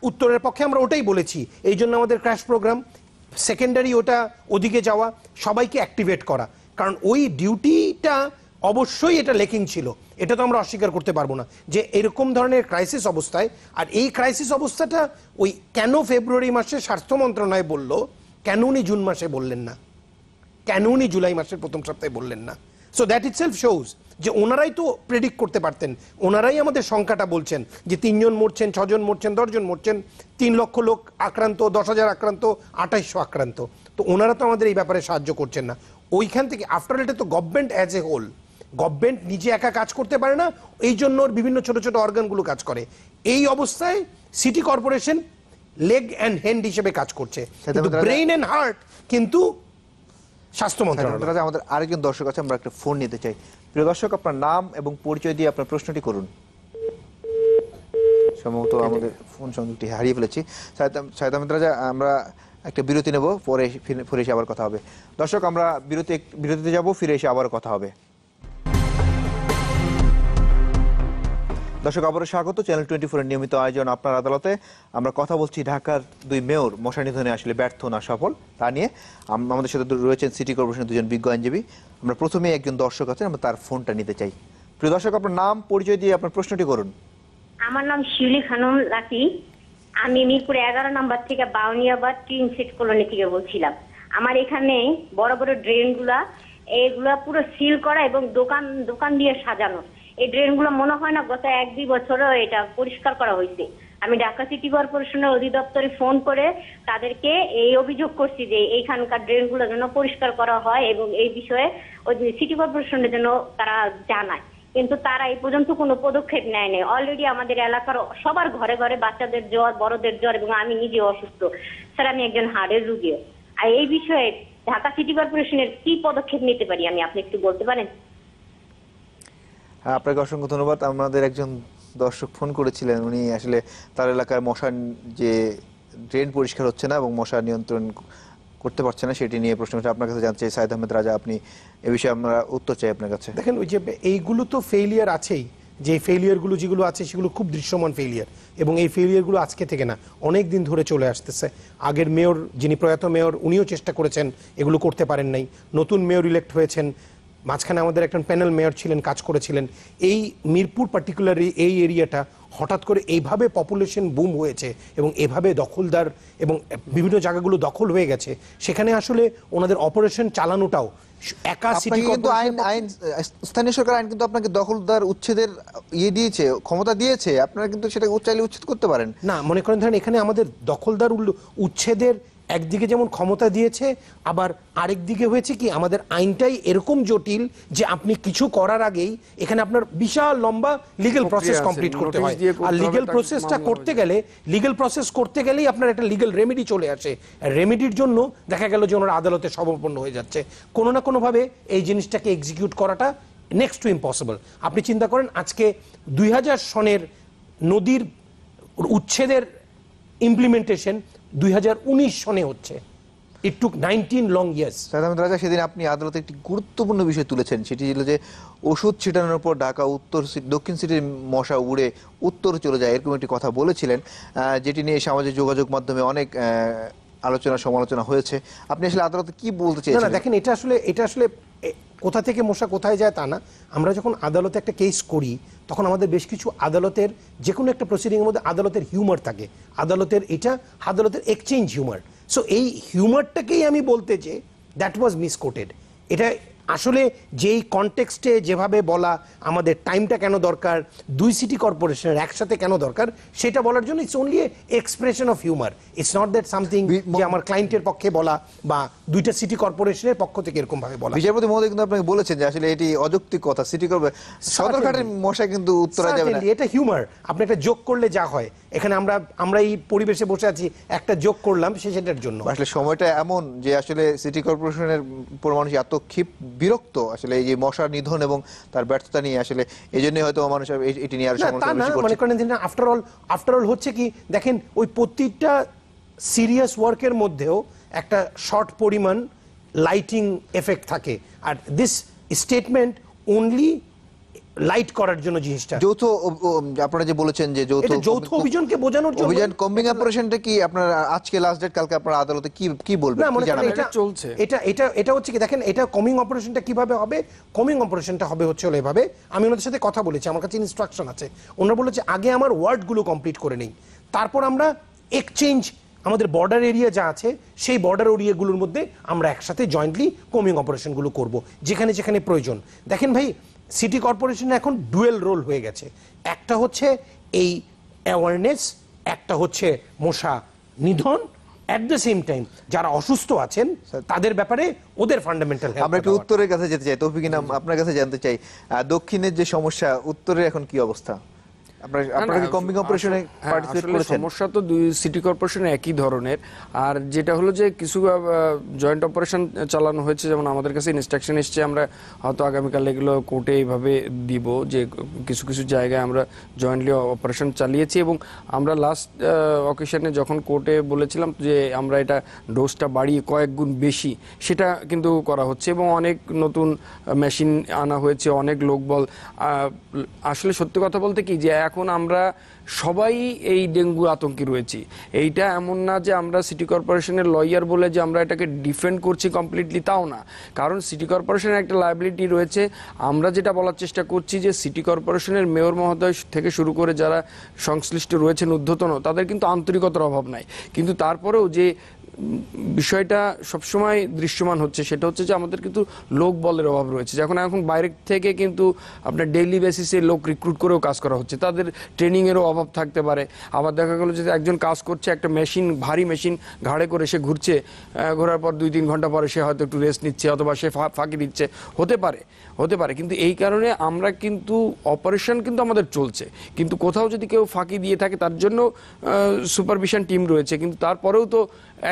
উত্তরের পক্ষে আমরা ওটাই বলেছি এই জন্য আমাদের ক্র্যাশ প্রোগ্রাম সেকেন্ডারি ওটা ওদিকে যাওয়া সবাইকে অ্যাক্টিভেট করা কারণ ওই ডিউটিটা অবশ্যই এটা লেকিং ছিল এটা তো আমরা অস্বীকার করতে পারবো না যে এরকম ধরনের ক্রাইসিস অবস্থায় আর এই ক্রাইসিস অবস্থাটা ওই কেন ফেব্রুয়ারি মাসে স্বাস্থ্য মন্ত্রণালয় বলল কেন উনি জুন মাসে বললেন না কেন উনি জুলাই মাসের প্রথম সপ্তাহে বললেন না so that itself shows যে ওনারাই তো প্রেডিক্ট করতে পারতেন ওনারাই আমাদের সংখ্যাটা বলছেন যে তিনজন মরছেন ছজন মরছেন দশজন মরছেন তিন লক্ষ লোক আক্রান্ত দশ হাজার আক্রান্ত আঠাইশশো আক্রান্ত তো ওনারা তো আমাদের এই ব্যাপারে সাহায্য করছেন না ওইখান থেকে আফটার এটা তো government as a whole government নিজে একা কাজ করতে পারে না এই জন্য বিভিন্ন ছোট ছোট অর্গানগুলো কাজ করে এই অবস্থায় city corporation leg and hand হিসেবে কাজ করছে ব্রেইন অ্যান্ড হার্ট কিন্তু স্বাস্থ্য মন্ত্রণালয় আমাদের আরেকজন দর্শক আছে আমরা একটা ফোন নিতে চাই প্রিয় দর্শক আপনার নাম এবং পরিচয় দিয়ে আপনার প্রশ্নটি করুন সম্ভবত আমাদের ফোন সংযোগটি হারিয়ে ফেলেছি সায়দ আহমেদ রাজা আমরা একটা বিরতি নেব পরে ফিরে এসে আবার কথা হবে দর্শক আমরা বিরতি বিরতিতে যাব ফিরে এসে আবার কথা হবে দর্শক আবারও স্বাগত চ্যানেল টোয়েন্টি ফোরের নিয়মিত আয়োজন আপনার আদালতে আমরা কথা বলছি ঢাকার দুই মেয়র মশা নিধনে আসলে ব্যর্থ না সফল তা নিয়ে আমাদের সাথে রয়েছেন সিটি কর্পোরেশনের দুজন বিজ্ঞ আইনজীবী আমরা প্রথমে একজন দর্শক আছেন আমরা তার ফোনটা নিতে চাই প্রিয় দর্শক আপনার নাম পরিচয় দিয়ে আপনার প্রশ্নটি করুন আমার নাম শিউলি খানম লাকি আমি মিরপুর এগারো নাম্বার থেকে বাউনিয়াবাদ টিন সেট কলোনি থেকে বলছিলাম আমার এখানে বড় বড় ড্রেনগুলা এগুলা পুরো সিল করা এবং দোকান দোকান দিয়ে সাজানো এই ড্রেনগুলো মনে হয় না গত এক দুই বছরও এটা পরিষ্কার করা হয়েছে আমি ঢাকা সিটি কর্পোরেশনের অধিদপ্তরে ফোন করে তাদেরকে এই অভিযোগ করছি যে এইখানকার ড্রেনগুলো যেন পরিষ্কার করা হয় এবং এই বিষয়ে সিটি কর্পোরেশনের জন্য তারা জানায় কিন্তু তারা এই পর্যন্ত কোনো পদক্ষেপ নেয় নাই অলরেডি আমাদের এলাকার সবার ঘরে ঘরে বাচ্চাদের জ্বর বড়দের জ্বর এবং আমি নিজে অসুস্থ স্যার আমি একজন হাড়ের রুগীও আর এই বিষয়ে ঢাকা সিটি কর্পোরেশনের কি পদক্ষেপ নিতে পারি আমি আপনি একটু বলতে পারেন আপনাকে অসংখ্য ধন্যবাদ আমাদের একজন দর্শক ফোন করেছিলেন উনি আসলে তার এলাকায় মশার যে ড্রেন পরিষ্কার হচ্ছে না এবং মশা নিয়ন্ত্রণ করতে পারছে না সেটি নিয়ে প্রশ্ন আপনার কাছে জানতে চাই সাইদ আহমেদ রাজা আপনি এ বিষয়ে আমরা উত্তর চাই আপনার কাছে দেখেন ওই যে এইগুলো তো ফেইলিয়ার আছেই যে ফেলিয়ারগুলো যেগুলো আছে সেগুলো খুব দৃশ্যমান ফেলিয়ার এবং এই ফেলিয়ারগুলো আজকে থেকে না অনেক দিন ধরে চলে আসতেছে আগের মেয়র যিনি প্রয়াত মেয়র উনিও চেষ্টা করেছেন এগুলো করতে পারেন নাই নতুন মেয়র ইলেক্ট হয়েছেন মাঝখানে আমাদের একটা প্যানেল মেয়র ছিলেন কাজ করেছিলেন এই মিরপুর পার্টিকুলারলি এই এরিয়াটা হঠাৎ করে এইভাবে পপুলেশন বুম হয়েছে এবং এভাবে দখলদার এবং বিভিন্ন জায়গাগুলো দখল হয়ে গেছে সেখানে আসলে ওনাদের অপারেশন চালানোটাও একা সিটি কিন্তু আইন আইন স্থানীয় সরকার আইন কিন্তু আপনাকে দখলদার উচ্ছেদের ইয়ে দিয়েছে ক্ষমতা দিয়েছে আপনারা কিন্তু সেটা উচ্ছেদ করতে পারেন না মনে করেন ধরেন এখানে আমাদের দখলদার উচ্ছেদের একদিকে যেমন ক্ষমতা দিয়েছে আবার আরেক দিকে হয়েছে কি আমাদের আইনটাই এরকম জটিল যে আপনি কিছু করার আগেই এখানে আপনার বিশাল লম্বা লিগেল প্রসেস কমপ্লিট করতে হয় আর লিগেল প্রসেসটা করতে গেলে লিগেল প্রসেস করতে গেলেই আপনার একটা লিগেল রেমেডি চলে আসে রেমেডির জন্য দেখা গেল যে ওনারা আদালতে সমর্পণ হয়ে যাচ্ছে কোনো না কোনোভাবে এই জিনিসটাকে এক্সিকিউট করাটা নেক্সট টু ইম্পসিবল আপনি চিন্তা করেন আজকে দুই সনের নদীর উচ্ছেদের ইমপ্লিমেন্টেশন দুই সনে হচ্ছে it took nineteen long years সেদিন আপনি আদালতে একটি গুরুত্বপূর্ণ বিষয় তুলেছেন সেটি ছিল যে ওষুধ ছিটানোর পর ঢাকা উত্তর দক্ষিণ সিটির মশা উড়ে উত্তর চলে যায় এরকম একটি কথা বলেছিলেন যেটি নিয়ে সামাজিক যোগাযোগ মাধ্যমে অনেক আলোচনা সমালোচনা হয়েছে আপনি আসলে আদালতে কি বলতে চাইছেন দেখেন এটা আসলে এটা আসলে কোথা থেকে মশা কোথায় যায় তা না আমরা যখন আদালতে একটা কেস করি তখন আমাদের বেশ কিছু আদালতের যে কোনো একটা প্রসিডিংয়ের মধ্যে আদালতের হিউমার থাকে আদালতের এটা আদালতের এক্সচেঞ্জ হিউমার সো এই হিউমারটাকেই আমি বলতে যে দ্যাট ওয়াজ মিসকোটেড এটা আসলে যেই কনটেক্সটে যেভাবে বলা আমাদের টাইমটা কেন দরকার দুই সিটি কর্পোরেশনের একসাথে কেন দরকার সেটা বলার জন্য it's only expression of humour it's not that something যে আমার ক্লায়েন্টের পক্ষে বলা বা দুইটা সিটি কর্পোরেশনের পক্ষ থেকে এরকম ভাবে বলা বিচারপতি মহোদয় কিন্তু আপনাকে বলেছেন যে আসলে এটি অযৌক্তিক কথা সিটি কর্পোরেশন সদরঘাটের মশা কিন্তু উত্তরা যাবে না এটা হিউমার আপনি একটা যোগ করলে যা হয় এখানে আমরা আমরা এই পরিবেশে বসে আছি একটা যোগ করলাম সে সেটার জন্য আসলে সময়টা এমন যে আসলে সিটি কর্পোরেশনের পুরো মানুষ এত ক্ষিপ্ত বিরক্ত আসলে এই যে মশা নিধন এবং তার ব্যর্থতা নিয়ে আসলে এই জন্যই হয়তো মানুষ এটি নিয়ে আরো মনে আফটার অল আফটার অল হচ্ছে কি দেখেন ওই প্রতিটা সিরিয়াস ওয়ার্কের মধ্যেও একটা শর্ট পরিমাণ লাইটিং এফেক্ট থাকে আর দিস স্টেটমেন্ট অনলি লাইট করার জন্য জিনিসটা যৌথ আপনারা যে বলেছেন যে যৌথ যৌথ অভিযানকে বোঝানোর জন্য অভিযান কম্বিং অপারেশনটা কি আপনার আজকে লাস্ট ডেট কালকে আপনার আদালতে কি কি বলবেন না মানে এটা চলছে এটা এটা এটা হচ্ছে কি দেখেন এটা কমিং অপারেশনটা কিভাবে হবে কমিং অপারেশনটা হবে হচ্ছে হলো এভাবে আমি ওনাদের সাথে কথা বলেছি আমার কাছে ইনস্ট্রাকশন আছে ওনারা বলেছে আগে আমার ওয়ার্ডগুলো কমপ্লিট করে নেই তারপর আমরা এক্সচেঞ্জ আমাদের বর্ডার এরিয়া যা আছে সেই বর্ডার এরিয়াগুলোর মধ্যে আমরা একসাথে জয়েন্টলি কমিং অপারেশনগুলো করব যেখানে যেখানে প্রয়োজন দেখেন ভাই সিটি কর্পোরেশন এখন ডুয়েল রোল হয়ে গেছে একটা হচ্ছে এই অ্যাওয়ারনেস একটা হচ্ছে মশা নিধন অ্যাট দ্য সেম টাইম যারা অসুস্থ আছেন তাদের ব্যাপারে ওদের ফান্ডামেন্টাল আমরা একটু উত্তরের কাছে যেতে চাই তৌফিক ইনাম আপনার কাছে জানতে চাই দক্ষিণের যে সমস্যা উত্তরের এখন কি অবস্থা সমস্যা তো দুই সিটি কর্পোরেশনে একই ধরনের আর যেটা হলো যে কিছু জয়েন্ট অপারেশন চালানো হয়েছে যেমন আমাদের কাছে ইনস্ট্রাকশন এসছে আমরা হয়তো আগামীকাল এগুলো কোর্টে এইভাবে দিব যে কিছু কিছু জায়গায় আমরা জয়েন্টলি অপারেশন চালিয়েছি এবং আমরা লাস্ট অকেশনে যখন কোর্টে বলেছিলাম যে আমরা এটা ডোজটা বাড়িয়ে কয়েক গুণ বেশি সেটা কিন্তু করা হচ্ছে এবং অনেক নতুন মেশিন আনা হয়েছে অনেক লোকবল আসলে সত্যি কথা বলতে কি যে এখন আমরা সবাই এই ডেঙ্গু আতঙ্কে রয়েছি এইটা এমন না যে আমরা সিটি কর্পোরেশনের লয়ার বলে যে আমরা এটাকে ডিফেন্ড করছি কমপ্লিটলি তাও না কারণ সিটি কর্পোরেশনের একটা লাইবিলিটি রয়েছে আমরা যেটা বলার চেষ্টা করছি যে সিটি কর্পোরেশনের মেয়র মহোদয় থেকে শুরু করে যারা সংশ্লিষ্ট রয়েছেন ঊর্ধ্বতন তাদের কিন্তু আন্তরিকতার অভাব নাই কিন্তু তারপরেও যে বিষয়টা সবসময় দৃশ্যমান হচ্ছে সেটা হচ্ছে যে আমাদের কিন্তু লোক বলের অভাব রয়েছে যখন এখন বাইরে থেকে কিন্তু আপনার ডেইলি বেসিসে লোক রিক্রুট করেও কাজ করা হচ্ছে তাদের ট্রেনিংয়েরও অভাব থাকতে পারে আবার দেখা গেলো যে একজন কাজ করছে একটা মেশিন ভারী মেশিন ঘাড়ে করে সে ঘুরছে ঘোরার পর দুই তিন ঘন্টা পরে সে হয়তো একটু রেস্ট নিচ্ছে অথবা সে ফাঁকি দিচ্ছে হতে পারে হতে পারে কিন্তু এই কারণে আমরা কিন্তু অপারেশন কিন্তু আমাদের চলছে কিন্তু কোথাও যদি কেউ ফাঁকি দিয়ে থাকে তার জন্য সুপারভিশন টিম রয়েছে কিন্তু তারপরেও তো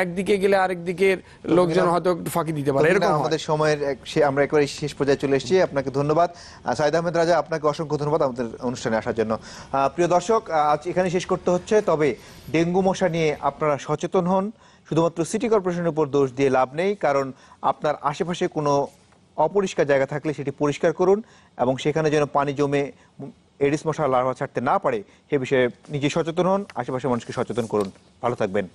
একদিকে গেলে আরেক দিকের লোকজন হয়তো একটু ফাঁকি দিতে পারে এরকম আমাদের সময়ের আমরা একবারে শেষ পর্যায়ে চলে এসেছি আপনাকে ধন্যবাদ সাইদ আহমেদ রাজা আপনাকে অসংখ্য ধন্যবাদ আমাদের অনুষ্ঠানে আসার জন্য প্রিয় দর্শক আজ এখানে শেষ করতে হচ্ছে তবে ডেঙ্গু মশা নিয়ে আপনারা সচেতন হন শুধুমাত্র সিটি কর্পোরেশনের উপর দোষ দিয়ে লাভ নেই কারণ আপনার আশেপাশে কোনো অপরিষ্কার জায়গা থাকলে সেটি পরিষ্কার করুন এবং সেখানে যেন পানি জমে এডিস মশা লার্ভা ছাড়তে না পারে সে বিষয়ে নিজে সচেতন হন আশেপাশের মানুষকে সচেতন করুন ভালো থাকবেন